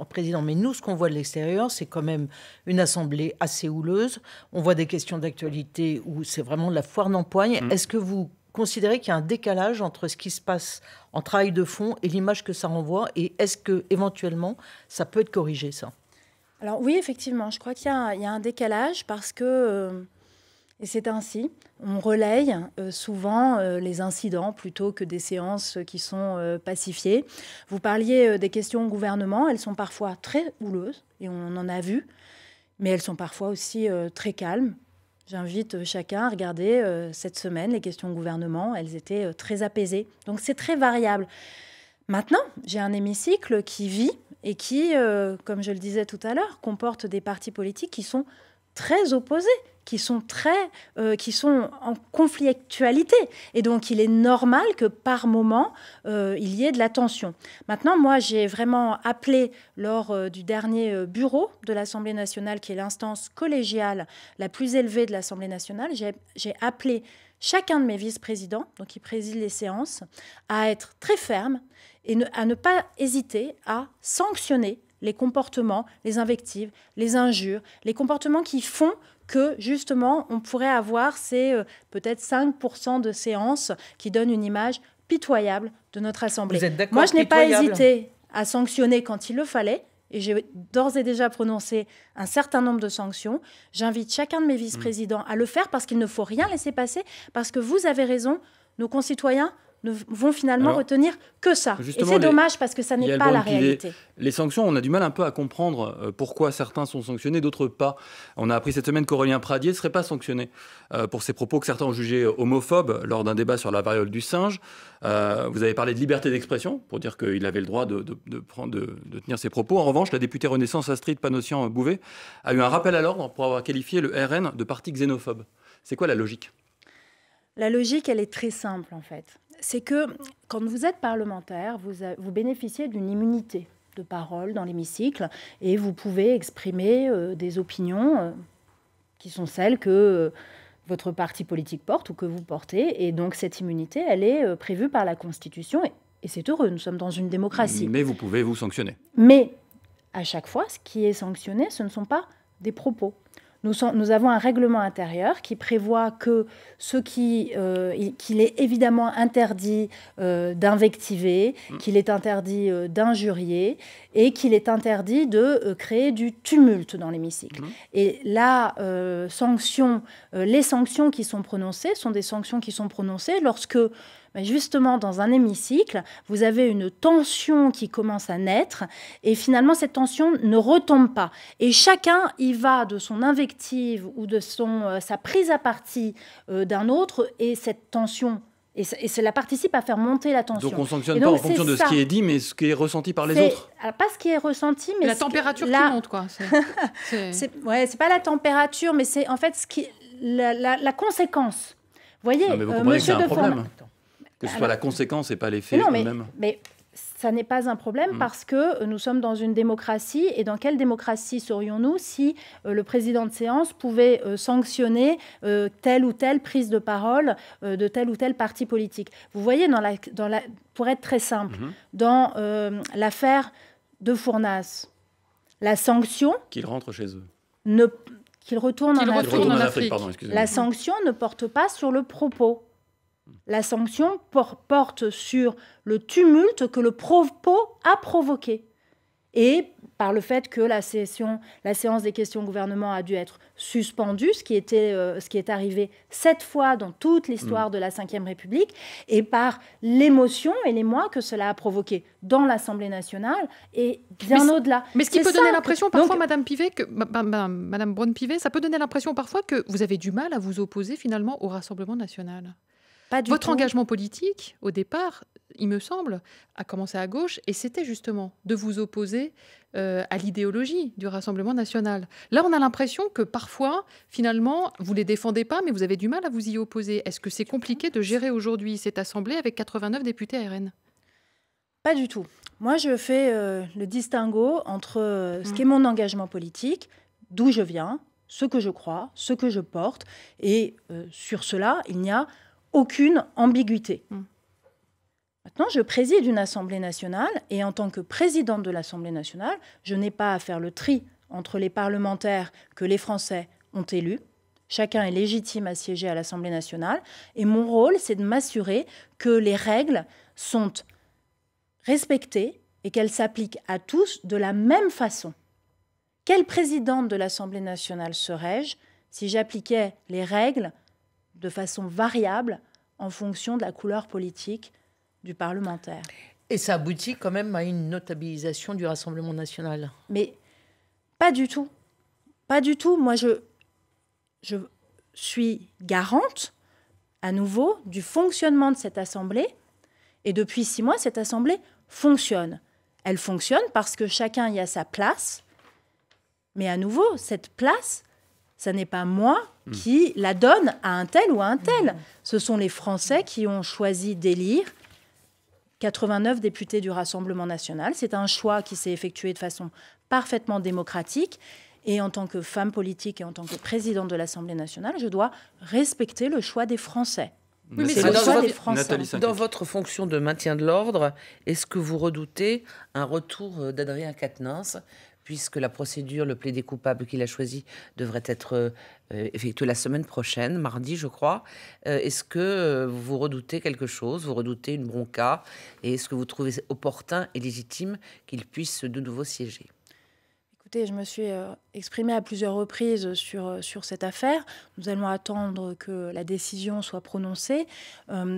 en, président. Mais nous, ce qu'on voit de l'extérieur, c'est quand même une assemblée assez houleuse. On voit des questions d'actualité où c'est vraiment de la foire d'empoigne. Mhm. Est-ce que vous considérez qu'il y a un décalage entre ce qui se passe en travail de fond et l'image que ça renvoie Et est-ce que éventuellement, ça peut être corrigé, ça alors oui, effectivement, je crois qu'il y, a un décalage parce que euh, et c'est ainsi, on relaye euh, souvent euh, les incidents plutôt que des séances qui sont euh, pacifiées. Vous parliez des questions au gouvernement, elles sont parfois très houleuses, et on en a vu, mais elles sont parfois aussi très calmes. J'invite chacun à regarder cette semaine les questions au gouvernement, elles étaient très apaisées. Donc c'est très variable. Maintenant, j'ai un hémicycle qui vit et qui, comme je le disais tout à l'heure, comporte des partis politiques qui sont très opposés qui sont très, euh, qui sont en conflictualité. Et donc, il est normal que par moment, euh, il y ait de la tension. Maintenant, moi, j'ai vraiment appelé lors euh, du dernier bureau de l'Assemblée nationale, qui est l'instance collégiale la plus élevée de l'Assemblée nationale, j'ai appelé chacun de mes vice-présidents, donc qui président les séances, à être très ferme et à ne pas hésiter à sanctionner les comportements, les invectives, les injures, les comportements qui font que justement on pourrait avoir ces euh, peut-être 5% de séances qui donnent une image pitoyable de notre Assemblée. Moi, je n'ai pas hésité à sanctionner quand il le fallait. Et j'ai d'ores et déjà prononcé un certain nombre de sanctions. J'invite chacun de mes hmm. vice-présidents à le faire parce qu'il ne faut rien laisser passer, parce que vous avez raison, nos concitoyens ne vont finalement retenir que ça. Et c'est dommage parce que ça n'est pas la réalité. Les, sanctions, on a du mal un peu à comprendre euh, pourquoi certains sont sanctionnés, d'autres pas. On a appris cette semaine qu'Aurélien Pradier ne serait pas sanctionné euh, pour ses propos que certains ont jugés euh, homophobes lors d'un débat sur la variole du singe. vous avez parlé de liberté d'expression pour dire qu'il avait le droit de, prendre, de, tenir ses propos. En revanche, la députée Renaissance Astrid Panossian-Bouvet a eu un rappel à l'ordre pour avoir qualifié le RN de parti xénophobe. C'est quoi la logique La logique, elle est très simple en fait c'est que quand vous êtes parlementaire, vous, bénéficiez d'une immunité de parole dans l'hémicycle et vous pouvez exprimer euh, des opinions euh, qui sont celles que euh, votre parti politique porte ou que vous portez. Et donc cette immunité, elle est prévue par la Constitution et c'est heureux, nous sommes dans une démocratie. Mais vous pouvez vous sanctionner. Mais à chaque fois, ce qui est sanctionné, ce ne sont pas des propos, nous, avons un règlement intérieur qui prévoit que ce qui, euh, qu'il est évidemment interdit euh, d'invectiver, mm. qu'il est interdit euh, d'injurier et qu'il est interdit de créer du tumulte dans l'hémicycle. Mm. Et là, les sanctions qui sont prononcées sont des sanctions qui sont prononcées lorsque justement, dans un hémicycle, vous avez une tension qui commence à naître et finalement, cette tension ne retombe pas. Et chacun y va de son invective ou de son, euh, sa prise à partie euh, d'un autre et cette tension et, cela participe à faire monter la tension. Donc on ne sanctionne pas en fonction de ce qui est dit, mais ce qui est ressenti par les autres. Alors pas ce qui est ressenti, mais la température qui, la... qui monte, quoi. C'est pas la température, mais c'est en fait ce qui la, conséquence. Voyez, vous voyez euh, Monsieur que un problème. Que ce soit la conséquence et pas l'effet lui-même mais, mais ça n'est pas un problème mm. parce que nous sommes dans une démocratie. Et dans quelle démocratie serions-nous si euh, le président de séance pouvait euh, sanctionner euh, telle ou telle prise de parole de tel ou tel parti politique Vous voyez, dans la, dans la, pour être très simple, mm-hmm. dans l'affaire de Fournasse, la sanction... Qu'il rentre chez eux. Ne, qu'il Retourne en Afrique la sanction ne porte pas sur le propos. La sanction porte sur le tumulte que le propos a provoqué. Et par le fait que la, la séance des questions au gouvernement a dû être suspendue, ce qui, était, euh, ce qui est arrivé sept fois dans toute l'histoire mm. de la Ve République, et par l'émotion et l'émoi que cela a provoqué dans l'Assemblée nationale et bien au-delà. Mais ce qui peut donner l'impression parfois, Madame Pivet, Madame, pivet ça peut donner l'impression parfois que vous avez du mal à vous opposer finalement au Rassemblement national. Votre engagement politique, au départ, il me semble, a commencé à gauche, et c'était justement de vous opposer euh, à l'idéologie du Rassemblement national. Là, on a l'impression que parfois, finalement, vous les défendez pas, mais vous avez du mal à vous y opposer. Est-ce que c'est compliqué de gérer aujourd'hui cette Assemblée avec 89 députés RN Pas du tout. Moi, je fais euh, le distinguo entre euh, ce mmh. qui est mon engagement politique, d'où je viens, ce que je crois, ce que je porte, et sur cela, il n'y a aucune ambiguïté. Hmm. Maintenant, je préside une Assemblée nationale et en tant que présidente de l'Assemblée nationale, je n'ai pas à faire le tri entre les parlementaires que les Français ont élus. Chacun est légitime à siéger à l'Assemblée nationale et mon rôle, c'est de m'assurer que les règles sont respectées et qu'elles s'appliquent à tous de la même façon. Quelle présidente de l'Assemblée nationale serais-je si j'appliquais les règles de façon variable en fonction de la couleur politique du parlementaire. Et ça aboutit quand même à une notabilisation du Rassemblement national. Mais pas du tout. Pas du tout. Moi, je, je suis garante, à nouveau, du fonctionnement de cette Assemblée. Et depuis six mois, cette Assemblée fonctionne. Elle fonctionne parce que chacun y a sa place. Mais à nouveau, cette place, ça n'est pas moi Mm. qui la donne à un tel ou à un tel. Mm. Ce sont les Français qui ont choisi d'élire 89 députés du Rassemblement national. C'est un choix qui s'est effectué de façon parfaitement démocratique. Et en tant que femme politique et en tant que présidente de l'Assemblée nationale, je dois respecter le choix des Français. Oui, mais, choix des Français. dans, votre, fonction de maintien de l'ordre, est-ce que vous redoutez un retour d'Adrien Quatennens puisque la procédure, le plaidé coupable qu'il a choisi, devrait être euh, euh, effectuée la semaine prochaine, mardi, je crois. Euh, est-ce que vous redoutez quelque chose Vous redoutez une bronca Et est-ce que vous trouvez opportun et légitime qu'il puisse de nouveau siéger Écoutez, je me suis exprimée à plusieurs reprises sur, sur cette affaire. Nous allons attendre que la décision soit prononcée.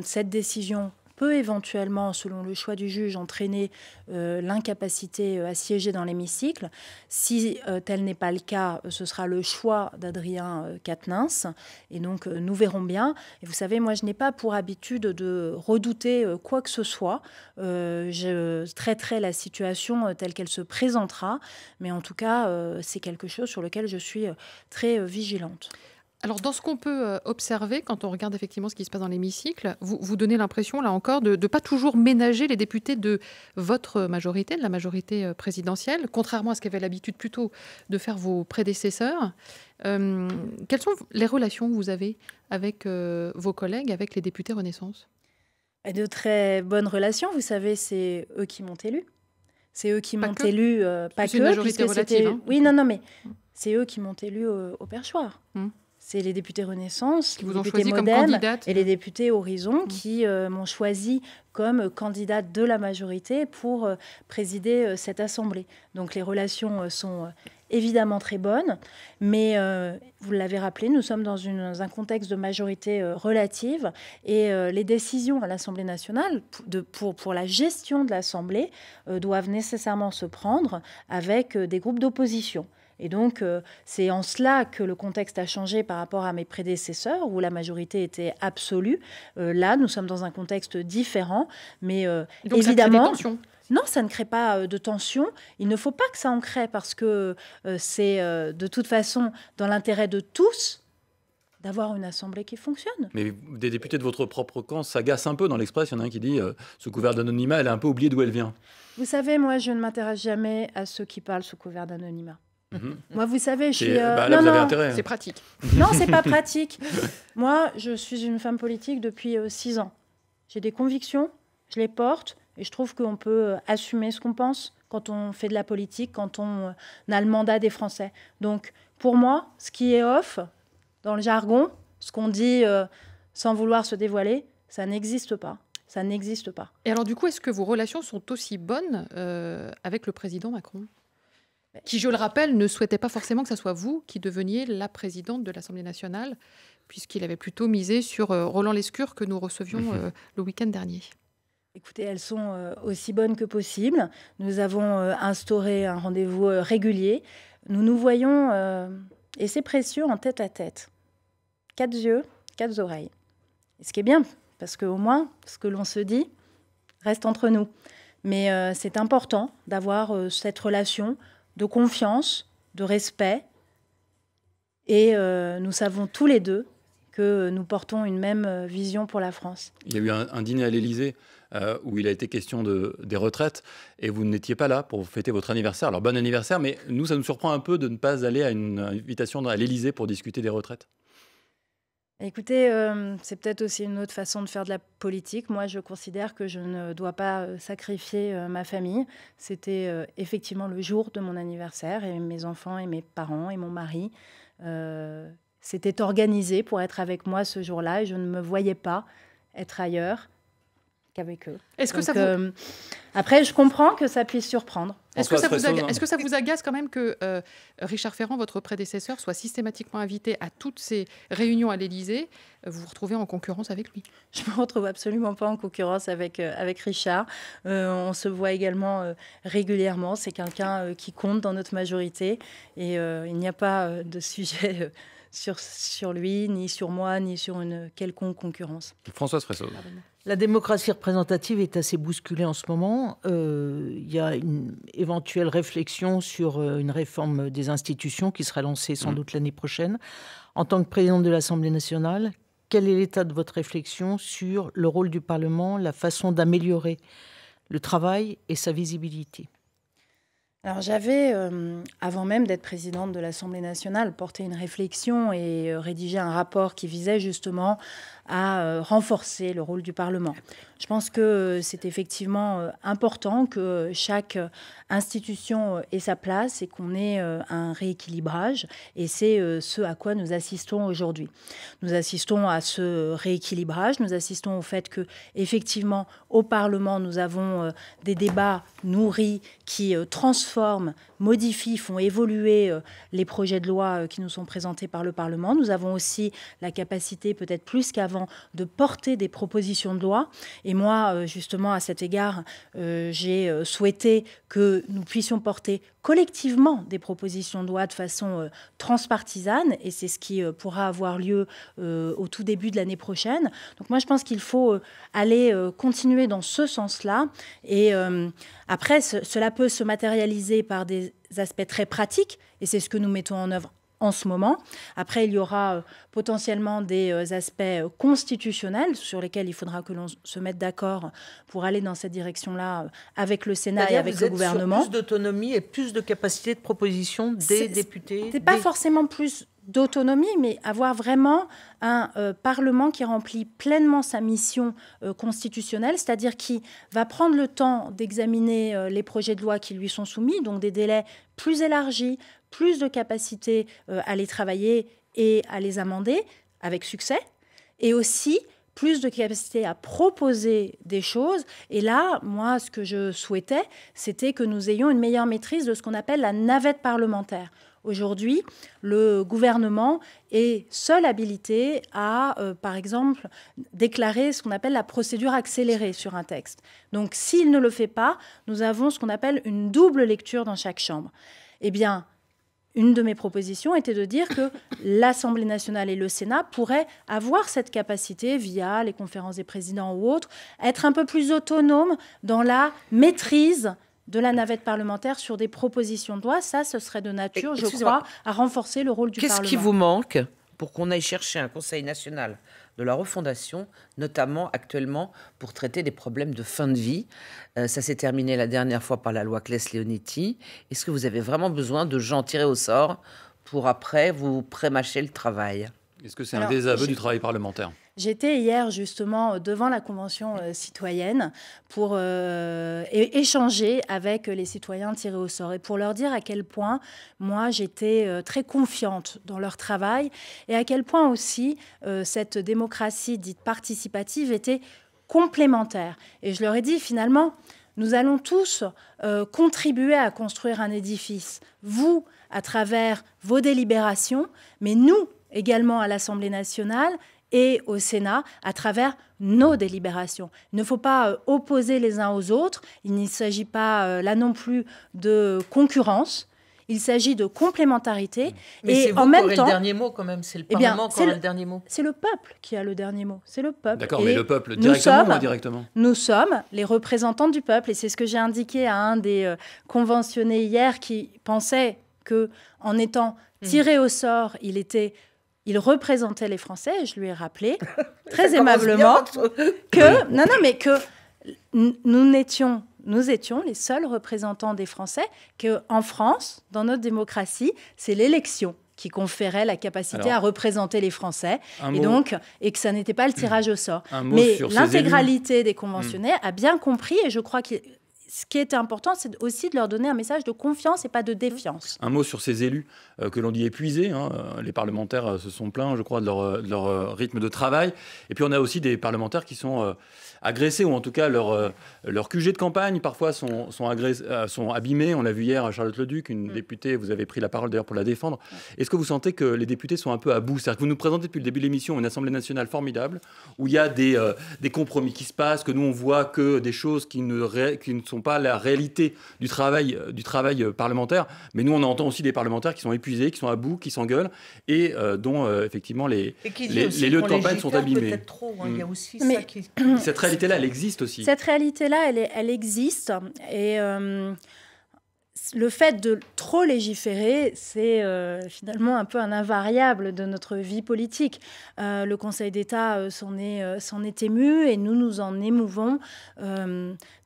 cette décision peut éventuellement, selon le choix du juge, entraîner euh, l'incapacité euh, à siéger dans l'hémicycle. Si euh, tel n'est pas le cas, ce sera le choix d'Adrien Quatennens. Et donc, nous verrons bien. Et vous savez, moi, je n'ai pas pour habitude de redouter quoi que ce soit. je traiterai la situation telle qu'elle se présentera. Mais en tout cas, c'est quelque chose sur lequel je suis très vigilante. Alors, dans ce qu'on peut euh, observer, quand on regarde effectivement ce qui se passe dans l'hémicycle, vous, vous donnez l'impression, là encore, de ne pas toujours ménager les députés de votre majorité, de la majorité euh, présidentielle, contrairement à ce qu'avaient l'habitude plutôt de faire vos prédécesseurs. Euh, quelles sont les relations que vous avez avec vos collègues, avec les députés Renaissance bah, De très bonnes relations. Vous savez, c'est eux qui m'ont élu. C'est eux qui m'ont élu, pas que. Une majorité relative, hein. Oui, non, non, mais c'est eux qui m'ont élu au, perchoir. Mmh c'est les députés Renaissance, qui vous les députés Modem et les députés Horizon mmh. qui euh, m'ont choisi comme candidate de la majorité pour euh, présider euh, cette assemblée. Donc les relations sont évidemment très bonnes, mais vous l'avez rappelé, nous sommes dans, un contexte de majorité relative et les décisions à l'Assemblée nationale pour, pour la gestion de l'Assemblée doivent nécessairement se prendre avec des groupes d'opposition. Et donc, euh, c'est en cela que le contexte a changé par rapport à mes prédécesseurs, où la majorité était absolue. Euh, là, nous sommes dans un contexte différent, mais évidemment. Euh, ça crée des non, ça ne crée pas de tension. Il ne faut pas que ça en crée parce que c'est de toute façon dans l'intérêt de tous d'avoir une assemblée qui fonctionne. Mais des députés de votre propre camp s'agacent un peu dans l'Express. Il y en a un qui dit, sous couvert d'anonymat, elle a un peu oublié d'où elle vient. Vous savez, moi, je ne m'intéresse jamais à ceux qui parlent sous couvert d'anonymat. Mhm. Moi, vous savez, je suis. Euh, bah, là, hein. C'est pratique. non, c'est pas pratique. Moi, je suis une femme politique depuis euh, six ans. J'ai des convictions, je les porte, et je trouve qu'on peut euh, assumer ce qu'on pense quand on fait de la politique, quand on, on a le mandat des Français. Donc, pour moi, ce qui est off, dans le jargon, ce qu'on dit sans vouloir se dévoiler, ça n'existe pas. Ça n'existe pas. Et alors, du coup, est-ce que vos relations sont aussi bonnes avec le président Macron qui, je le rappelle, ne souhaitait pas forcément que ce soit vous qui deveniez la présidente de l'Assemblée nationale, puisqu'il avait plutôt misé sur euh, Roland Lescure que nous recevions mhm. euh, le week-end dernier. Écoutez, elles sont euh, aussi bonnes que possible. Nous avons instauré un rendez-vous régulier. Nous nous voyons, et c'est précieux, en tête à tête. Quatre yeux, quatre oreilles. Et ce qui est bien, parce qu'au moins, ce que l'on se dit reste entre nous. Mais c'est important d'avoir cette relation de confiance, de respect. Et euh, nous savons tous les deux que nous portons une même euh, vision pour la France. Il y a eu un, dîner à l'Élysée euh, où il a été question des retraites et vous n'étiez pas là pour fêter votre anniversaire. Alors bon anniversaire, mais nous, ça nous surprend un peu de ne pas aller à une invitation à l'Élysée pour discuter des retraites. Écoutez, euh, c'est peut-être aussi une autre façon de faire de la politique. Moi, je considère que je ne dois pas euh, sacrifier euh, ma famille. C'était effectivement le jour de mon anniversaire et mes enfants et mes parents et mon mari s'étaient organisés pour être avec moi ce jour-là et je ne me voyais pas être ailleurs avec eux. Est-ce que ça euh, après, je comprends que ça puisse surprendre. Est-ce que, Est que, ça vous agace quand même que euh, Richard Ferrand, votre prédécesseur, soit systématiquement invité à toutes ces réunions à l'Élysée euh, Vous vous retrouvez en concurrence avec lui Je ne me retrouve absolument pas en concurrence avec, avec Richard. on se voit également régulièrement. C'est quelqu'un qui compte dans notre majorité. Et il n'y a pas de sujet sur, sur lui, ni sur moi, ni sur une quelconque concurrence. Françoise Fresseau. La démocratie représentative est assez bousculée en ce moment. Euh, il y a une éventuelle réflexion sur euh, une réforme des institutions qui sera lancée sans mm. doute l'année prochaine. En tant que présidente de l'Assemblée nationale, quel est l'état de votre réflexion sur le rôle du Parlement, la façon d'améliorer le travail et sa visibilité alors j'avais, euh, avant même d'être présidente de l'Assemblée nationale, porté une réflexion et euh, rédigé un rapport qui visait justement à euh, renforcer le rôle du Parlement. Je pense que c'est effectivement important que chaque institution ait sa place et qu'on ait un rééquilibrage. Et c'est ce à quoi nous assistons aujourd'hui. Nous assistons à ce rééquilibrage, nous assistons au fait que effectivement au Parlement, nous avons des débats nourris qui transforment modifient, font évoluer euh, les projets de loi euh, qui nous sont présentés par le Parlement. Nous avons aussi la capacité, peut-être plus qu'avant, de porter des propositions de loi. Et moi, euh, justement, à cet égard, j'ai souhaité que nous puissions porter collectivement des propositions de loi de façon euh, transpartisane, et c'est ce qui euh, pourra avoir lieu euh, au tout début de l'année prochaine. Donc moi, je pense qu'il faut aller continuer dans ce sens-là. Et après, cela peut se matérialiser par des aspects très pratiques, et c'est ce que nous mettons en œuvre en ce moment. Après, il y aura euh, potentiellement des euh, aspects euh, constitutionnels sur lesquels il faudra que l'on se mette d'accord pour aller dans cette direction-là avec le Sénat et avec le gouvernement. plus d'autonomie et plus de capacité de proposition des députés. C'est pas forcément plus d'autonomie, mais avoir vraiment un Parlement qui remplit pleinement sa mission constitutionnelle, c'est-à-dire qui va prendre le temps d'examiner les projets de loi qui lui sont soumis, donc des délais plus élargis, plus de capacité euh, à les travailler et à les amender avec succès, et aussi plus de capacité à proposer des choses. Et là, moi, ce que je souhaitais, c'était que nous ayons une meilleure maîtrise de ce qu'on appelle la navette parlementaire. Aujourd'hui, le gouvernement est seul habilité à, euh, par exemple, déclarer ce qu'on appelle la procédure accélérée sur un texte. Donc, s'il ne le fait pas, nous avons ce qu'on appelle une double lecture dans chaque chambre. Eh bien, une de mes propositions était de dire que l'Assemblée nationale et le Sénat pourraient avoir cette capacité, via les conférences des présidents ou autres, être un peu plus autonomes dans la maîtrise de la navette parlementaire sur des propositions de loi. Ça, ce serait de nature, je crois, à renforcer le rôle du Parlement. Qu'est-ce qui vous manque pour qu'on aille chercher un Conseil national de la refondation, notamment actuellement pour traiter des problèmes de fin de vie. Euh, ça s'est terminé la dernière fois par la loi Claes-Leonetti. Est-ce que vous avez vraiment besoin de gens tirés au sort pour après vous prémâcher le travail est-ce que c'est un désaveu du travail parlementaire J'étais hier justement devant la Convention euh, citoyenne pour euh, échanger avec les citoyens tirés au sort et pour leur dire à quel point moi j'étais euh, très confiante dans leur travail et à quel point aussi cette démocratie dite participative était complémentaire. Et je leur ai dit finalement, nous allons tous contribuer à construire un édifice. Vous, à travers vos délibérations, mais nous, également à l'Assemblée nationale et au Sénat à travers nos délibérations. Il ne faut pas euh, opposer les uns aux autres, il ne s'agit pas euh, là non plus de concurrence. Il s'agit de complémentarité. et vous en même temps, le dernier mot quand même. C'est le eh Parlement qui a le, dernier mot. C'est le peuple qui a le dernier mot. C'est le peuple. D'accord, mais le peuple directement ou indirectement Nous sommes les représentants du peuple, et c'est ce que j'ai indiqué à un des euh, conventionnés hier qui pensait que en étant hmm. tiré au sort, il était il représentait les Français et je lui ai rappelé très aimablement que non mais que nous n'étions nous étions les seuls représentants des Français que en France dans notre démocratie c'est l'élection qui conférait la capacité à représenter les Français et donc et que ça n'était pas le tirage au sort. Mais l'intégralité des conventionnaires mm. a bien compris et je crois qu'il ce qui est important, c'est aussi de leur donner un message de confiance et pas de défiance. Un mot sur ces élus euh, que l'on dit épuisés. Hein. Les parlementaires euh, se sont plaints, je crois, de leur, euh, rythme de travail. Et puis on a aussi des parlementaires qui sont agressés, ou en tout cas leur, euh, leur QG de campagne parfois sont, euh, sont, abîmés. On l'a vu hier à Charlotte Leduc, une mm. députée, vous avez pris la parole d'ailleurs pour la défendre. Est-ce que vous sentez que les députés sont un peu à bout C'est-à-dire que vous nous présentez depuis le début de l'émission une Assemblée nationale formidable, où il y a des, euh, des compromis qui se passent, que nous on voit que des choses qui ne, qui ne sont pas la réalité du travail, du travail parlementaire. Mais nous on entend aussi des parlementaires qui sont épuisés, qui sont à bout, qui s'engueulent, et dont effectivement les, les, lieux de campagne sont abîmés réalité-là, elle existe aussi. Cette réalité-là, elle, existe. Et euh, le fait de trop légiférer, c'est euh, finalement un peu un invariable de notre vie politique. Euh, le Conseil d'État s'en est, ému et nous nous en émouvons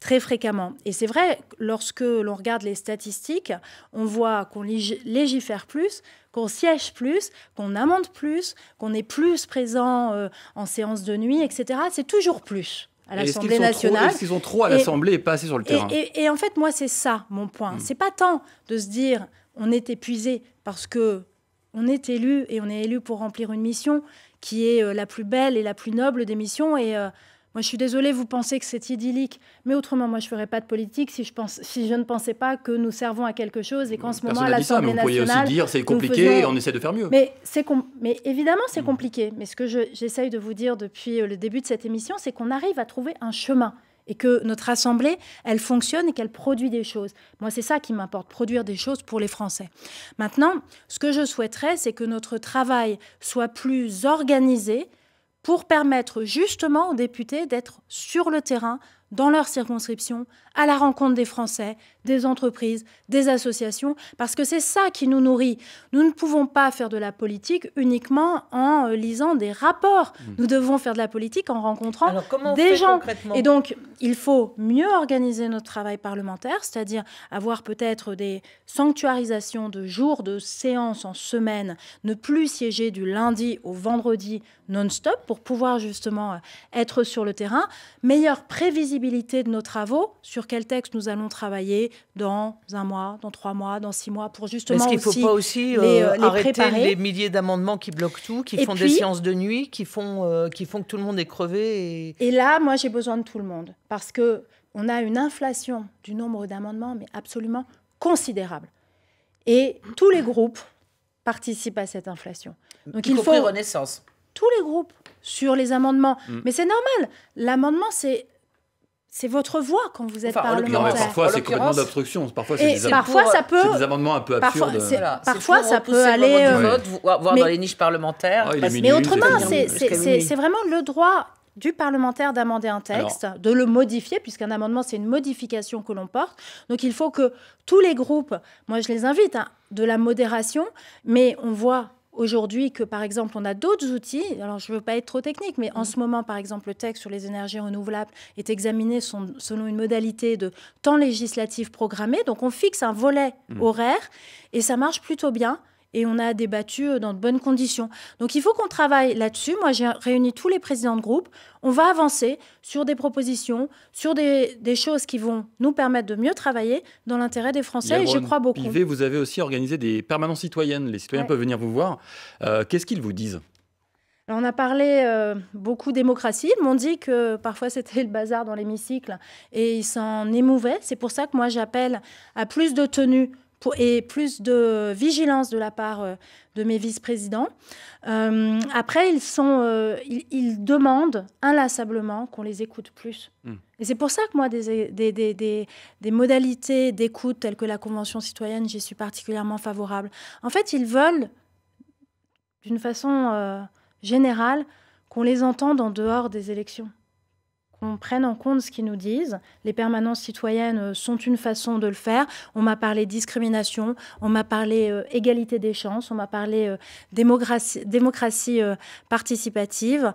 très fréquemment. Et c'est vrai, lorsque l'on regarde les statistiques, on voit qu'on légifère plus, qu'on siège plus, qu'on amende plus, qu'on est plus présent en séance de nuit, etc. C'est toujours plus. Est-ce qu'ils ont trop à l'Assemblée et, pas assez sur le terrain et, en fait, moi, c'est ça mon point. Hmm. C'est pas tant de se dire on est épuisé parce que on est élu et on est élu pour remplir une mission qui est euh, la plus belle et la plus noble des missions et euh, moi, je suis désolée, vous pensez que c'est idyllique, mais autrement, moi, je ne ferais pas de politique si je, pense, si je ne pensais pas que nous servons à quelque chose et qu'en ce moment, à l'Assemblée nationale... Vous pourriez aussi dire, c'est compliqué et on essaie de faire mieux. Mais, mais évidemment, c'est hmm. compliqué. Mais ce que j'essaye de vous dire depuis euh, le début de cette émission, c'est qu'on arrive à trouver un chemin et que notre Assemblée, elle fonctionne et qu'elle produit des choses. Moi, c'est ça qui m'importe, produire des choses pour les Français. Maintenant, ce que je souhaiterais, c'est que notre travail soit plus organisé, pour permettre justement aux députés d'être sur le terrain, dans leur circonscription, à la rencontre des Français, des entreprises, des associations, parce que c'est ça qui nous nourrit. Nous ne pouvons pas faire de la politique uniquement en euh, lisant des rapports. Hmm. Nous devons faire de la politique en rencontrant des gens. Et donc, il faut mieux organiser notre travail parlementaire, c'est-à-dire avoir peut-être des sanctuarisations de jours, de séances en semaine, ne plus siéger du lundi au vendredi non-stop pour pouvoir justement euh, être sur le terrain, meilleure prévisibilité de nos travaux, sur quel texte nous allons travailler, dans un mois, dans trois mois, dans six mois, pour justement Est-ce qu'il faut pas aussi les, euh, euh, arrêter les milliers d'amendements qui bloquent tout, qui font des séances de nuit, qui font, euh, qui font que tout le monde est crevé et... là, moi, j'ai besoin de tout le monde parce que on a une inflation du nombre d'amendements, mais absolument considérable. Et tous les groupes participent à cette inflation. Donc il faut Renaissance. Tous les groupes sur les amendements. Mm. Mais c'est normal. L'amendement, c'est c'est votre voix quand vous êtes parlementaire. Non, parfois, c'est complètement d'obstruction. Parfois, c'est des, parfois, ça peut... amendements un peu parfois, absurdes. Parfois, ça peut aller... Euh, voir dans les niches parlementaires. Ah, mais autrement, c'est vraiment le droit du parlementaire d'amender un texte, de le modifier, puisqu'un amendement, c'est une modification que l'on porte. Donc, il faut que tous les groupes, moi, je les invite à hein, de la modération, mais on voit aujourd'hui que, par exemple, on a d'autres outils. Alors, je ne veux pas être trop technique, mais en ce moment, par exemple, le texte sur les énergies renouvelables est examiné selon une modalité de temps législatif programmé. Donc, on fixe un volet hmm. horaire et ça marche plutôt bien et on a débattu euh, dans de bonnes conditions. Donc il faut qu'on travaille là-dessus. Moi, j'ai réuni tous les présidents de groupe. On va avancer sur des propositions, sur des, choses qui vont nous permettre de mieux travailler dans l'intérêt des Français. Et je crois beaucoup. Pivet, vous avez aussi organisé des permanences citoyennes. Les citoyens peuvent venir vous voir. Euh, qu'est-ce qu'ils vous disent on a parlé euh, beaucoup démocratie. Ils m'ont dit que parfois c'était le bazar dans l'hémicycle et ils s'en émouvaient. C'est pour ça que moi j'appelle à plus de tenue et plus de vigilance de la part euh, de mes vice-présidents. Euh, après, ils, sont, euh, ils, demandent inlassablement qu'on les écoute plus. Hmm. Et c'est pour ça que moi, des, des, modalités d'écoute telles que la Convention citoyenne, j'y suis particulièrement favorable. En fait, ils veulent, d'une façon générale, qu'on les entende en dehors des élections. On prenne en compte ce qu'ils nous disent. Les permanences citoyennes euh, sont une façon de le faire. On m'a parlé discrimination, on m'a parlé euh, égalité des chances, on m'a parlé euh, démocratie participative.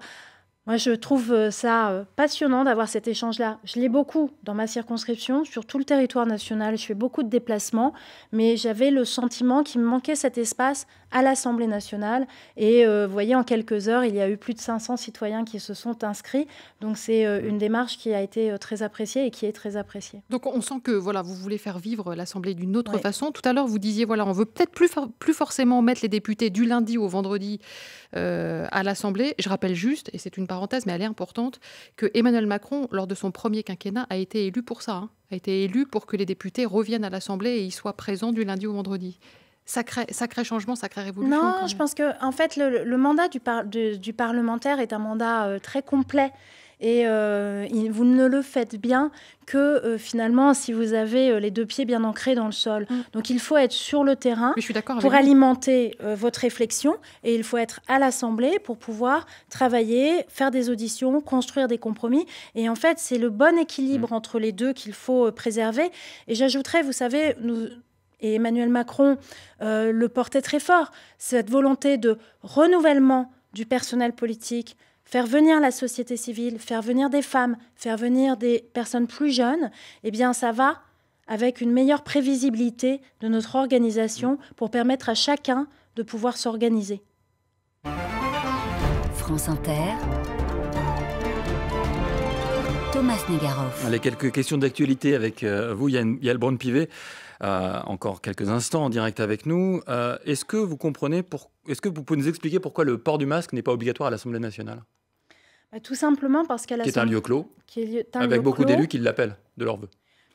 Moi, je trouve euh, ça euh, passionnant d'avoir cet échange-là. Je l'ai beaucoup dans ma circonscription, sur tout le territoire national. Je fais beaucoup de déplacements, mais j'avais le sentiment qu'il me manquait cet espace à l'Assemblée nationale. Et euh, vous voyez, en quelques heures, il y a eu plus de 500 citoyens qui se sont inscrits. Donc, c'est une démarche qui a été très appréciée et qui est très appréciée. Donc, on sent que voilà, vous voulez faire vivre l'Assemblée d'une autre façon. Tout à l'heure, vous disiez voilà, on veut peut-être plus, plus forcément mettre les députés du lundi au vendredi euh, à l'Assemblée. Je rappelle juste, et c'est une parenthèse, mais elle est importante, que Emmanuel Macron, lors de son premier quinquennat, a été élu pour ça. Hein, a été élu pour que les députés reviennent à l'Assemblée et y soient présents du lundi au vendredi. Sacré, changement, sacré révolution. Non, je pense que en fait le, mandat du, parlementaire est un mandat euh, très complet. Et euh, vous ne le faites bien que euh, finalement si vous avez euh, les deux pieds bien ancrés dans le sol. Mm. Donc il faut être sur le terrain pour alimenter votre réflexion et il faut être à l'Assemblée pour pouvoir travailler, faire des auditions, construire des compromis. Et en fait, c'est le bon équilibre mm. entre les deux qu'il faut préserver. Et j'ajouterais, vous savez, nous, et Emmanuel Macron le portait très fort, cette volonté de renouvellement du personnel politique, faire venir la société civile, faire venir des femmes, faire venir des personnes plus jeunes, eh bien ça va avec une meilleure prévisibilité de notre organisation pour permettre à chacun de pouvoir s'organiser. France Inter. Thomas Negaroff. Les quelques questions d'actualité avec euh, vous, Yann, Pivet. Euh, encore quelques instants en direct avec nous. Euh, est-ce que vous comprenez, pour... est-ce que vous pouvez nous expliquer pourquoi le port du masque n'est pas obligatoire à l'Assemblée nationale bah, Tout simplement parce qu'à l'Assemblée... est un lieu clos, avec beaucoup d'élus qui l'appellent de leur vœu.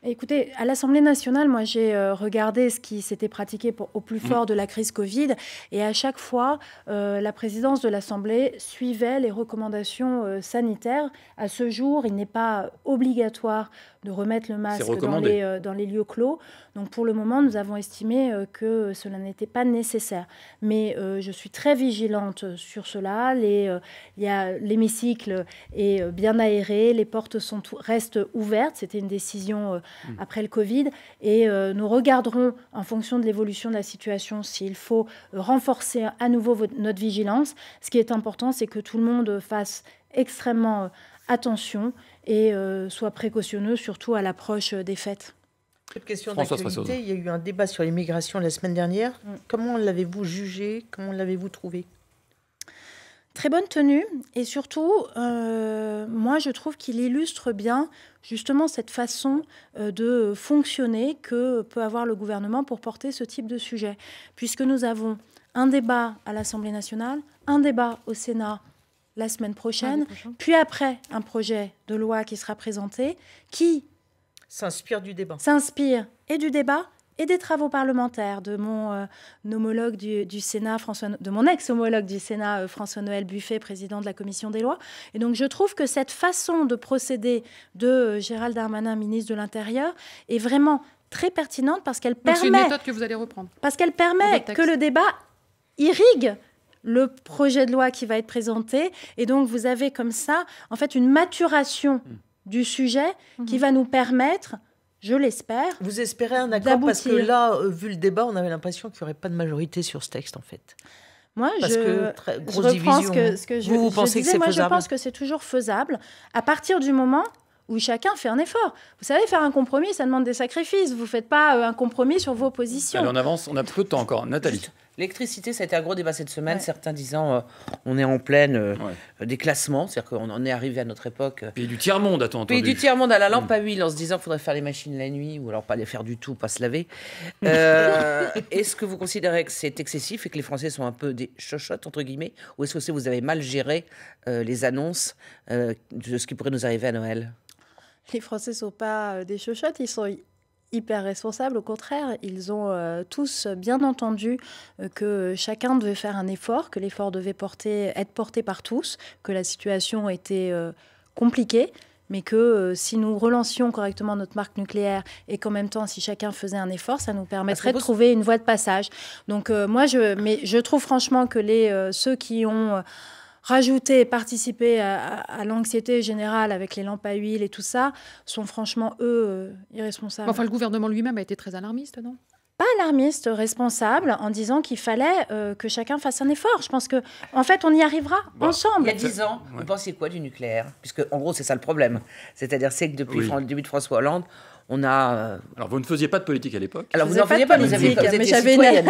Bah, écoutez, à l'Assemblée nationale, moi j'ai euh, regardé ce qui s'était pratiqué pour, au plus mm. fort de la crise Covid et à chaque fois, la présidence de l'Assemblée suivait les recommandations sanitaires. À ce jour, il n'est pas obligatoire de remettre le masque euh, dans les, lieux clos. Donc pour le moment, nous avons estimé euh, que cela n'était pas nécessaire. Mais euh, je suis très vigilante sur cela. L'hémicycle est bien aéré, les portes sont, restent ouvertes. C'était une décision hmm. après le Covid. Et nous regarderons en fonction de l'évolution de la situation s'il faut renforcer à nouveau notre vigilance. Ce qui est important, c'est que tout le monde fasse extrêmement attention et euh, soyez précautionneux, surtout à l'approche euh, des fêtes. Cette question d'actualité, il y a eu un débat sur l'immigration la semaine dernière. Mm. Comment l'avez-vous jugé Comment l'avez-vous trouvé Très bonne tenue et surtout, euh, moi je trouve qu'il illustre bien justement cette façon de fonctionner que peut avoir le gouvernement pour porter ce type de sujet. Puisque nous avons un débat à l'Assemblée nationale, un débat au Sénat la semaine prochaine, ah, puis après un projet de loi qui sera présenté, qui s'inspire du débat. S'inspire et du débat et des travaux parlementaires de mon euh, homologue du, Sénat, François, de mon ex-homologue du Sénat, euh, François-Noël Buffet, président de la commission des lois. Et donc je trouve que cette façon de procéder de euh, Gérald Darmanin, ministre de l'Intérieur, est vraiment très pertinente parce qu'elle permet... Parce qu'elle permet que le débat irrigue le projet de loi qui va être présenté. Et donc, vous avez comme ça, en fait, une maturation mm. du sujet mm-hmm. qui va nous permettre je l'espère. Vous espérez un accord parce que là, euh, vu le débat, on avait l'impression qu'il n'y aurait pas de majorité sur ce texte en fait. Moi, Moi, je pense que c'est toujours faisable à partir du moment où chacun fait un effort. Vous savez, faire un compromis, ça demande des sacrifices. Vous ne faites pas euh, un compromis sur vos positions. Allez, on avance, on a peu de temps encore. Nathalie. L'électricité, ça a été un gros débat cette semaine. Certains disant euh, on est en pleine euh, déclassement, c'est-à-dire qu'on en est arrivé à notre époque. Pays du tiers-monde, a-t-on entendu Pays du tiers-monde à la lampe hmm. à huile en se disant qu'il faudrait faire les machines la nuit ou alors pas les faire du tout, pas se laver. est-ce que vous considérez que c'est excessif et que les Français sont un peu des chochottes, entre guillemets Ou est-ce que vous avez mal géré les annonces de ce qui pourrait nous arriver à Noël les Français sont pas euh, des chochottes, ils sont hyper responsables. Au contraire, ils ont euh, tous bien entendu euh, que chacun devait faire un effort, que l'effort devait porter, être porté par tous, que la situation était compliquée. Mais que si nous relancions correctement notre marque nucléaire et qu'en même temps, si chacun faisait un effort, ça nous permettrait de trouver une voie de passage. Donc, moi, je, je trouve franchement que les, ceux qui ont rajouter participer à, l'anxiété générale avec les lampes à huile et tout ça sont franchement, eux, euh, irresponsables. Enfin, le gouvernement lui-même a été très alarmiste, non pas alarmiste, responsable, en disant qu'il fallait euh, que chacun fasse un effort. Je pense que, en fait, on y arrivera ensemble. Il y a dix ans, on vous quoi du nucléaire Puisque, en gros, c'est ça le problème. C'est-à-dire, c'est que depuis le début de François Hollande, on a. Euh, alors, vous ne faisiez pas de politique à l'époque Alors, vous n'en faisiez pas, vous, politique. mais j'avais mais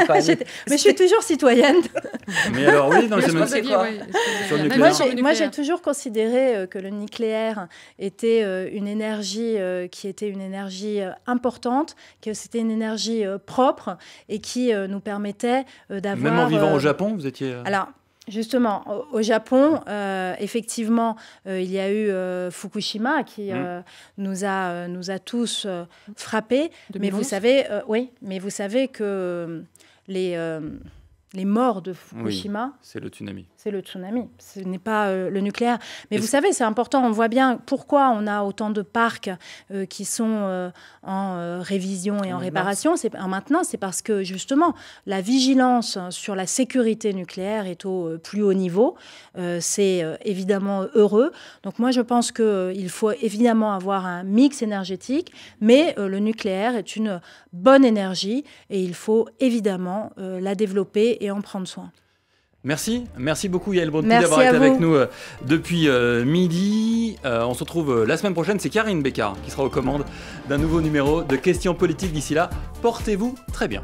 je suis toujours citoyenne. mais alors, oui, dans quoi. Moi, j'ai toujours considéré euh, que le nucléaire était euh, une énergie qui était une énergie importante, que c'était une énergie propre et qui nous permettait d'avoir. Même en vivant au Japon, vous étiez. Justement, au Japon, euh, effectivement, euh, il y a eu euh, Fukushima qui mm. nous, a, nous a tous frappés. Mais vous savez, oui, mais vous savez que les, les morts de Fukushima, c'est le tsunami c'est le tsunami, ce n'est pas euh, le nucléaire. Mais vous savez, c'est important, on voit bien pourquoi on a autant de parcs euh, qui sont euh, en révision et en, réparation, c'est en c'est parce que justement, la vigilance sur la sécurité nucléaire est au plus haut niveau. c'est évidemment heureux. Donc moi, je pense qu'il faut évidemment avoir un mix énergétique, mais le nucléaire est une bonne énergie et il faut évidemment la développer et en prendre soin. Merci, merci beaucoup Yael Bronti d'avoir été avec nous euh, depuis euh, midi. Euh, on se retrouve la semaine prochaine, c'est Karine Bécard qui sera aux commandes d'un nouveau numéro de Questions politiques. D'ici là, portez-vous très bien.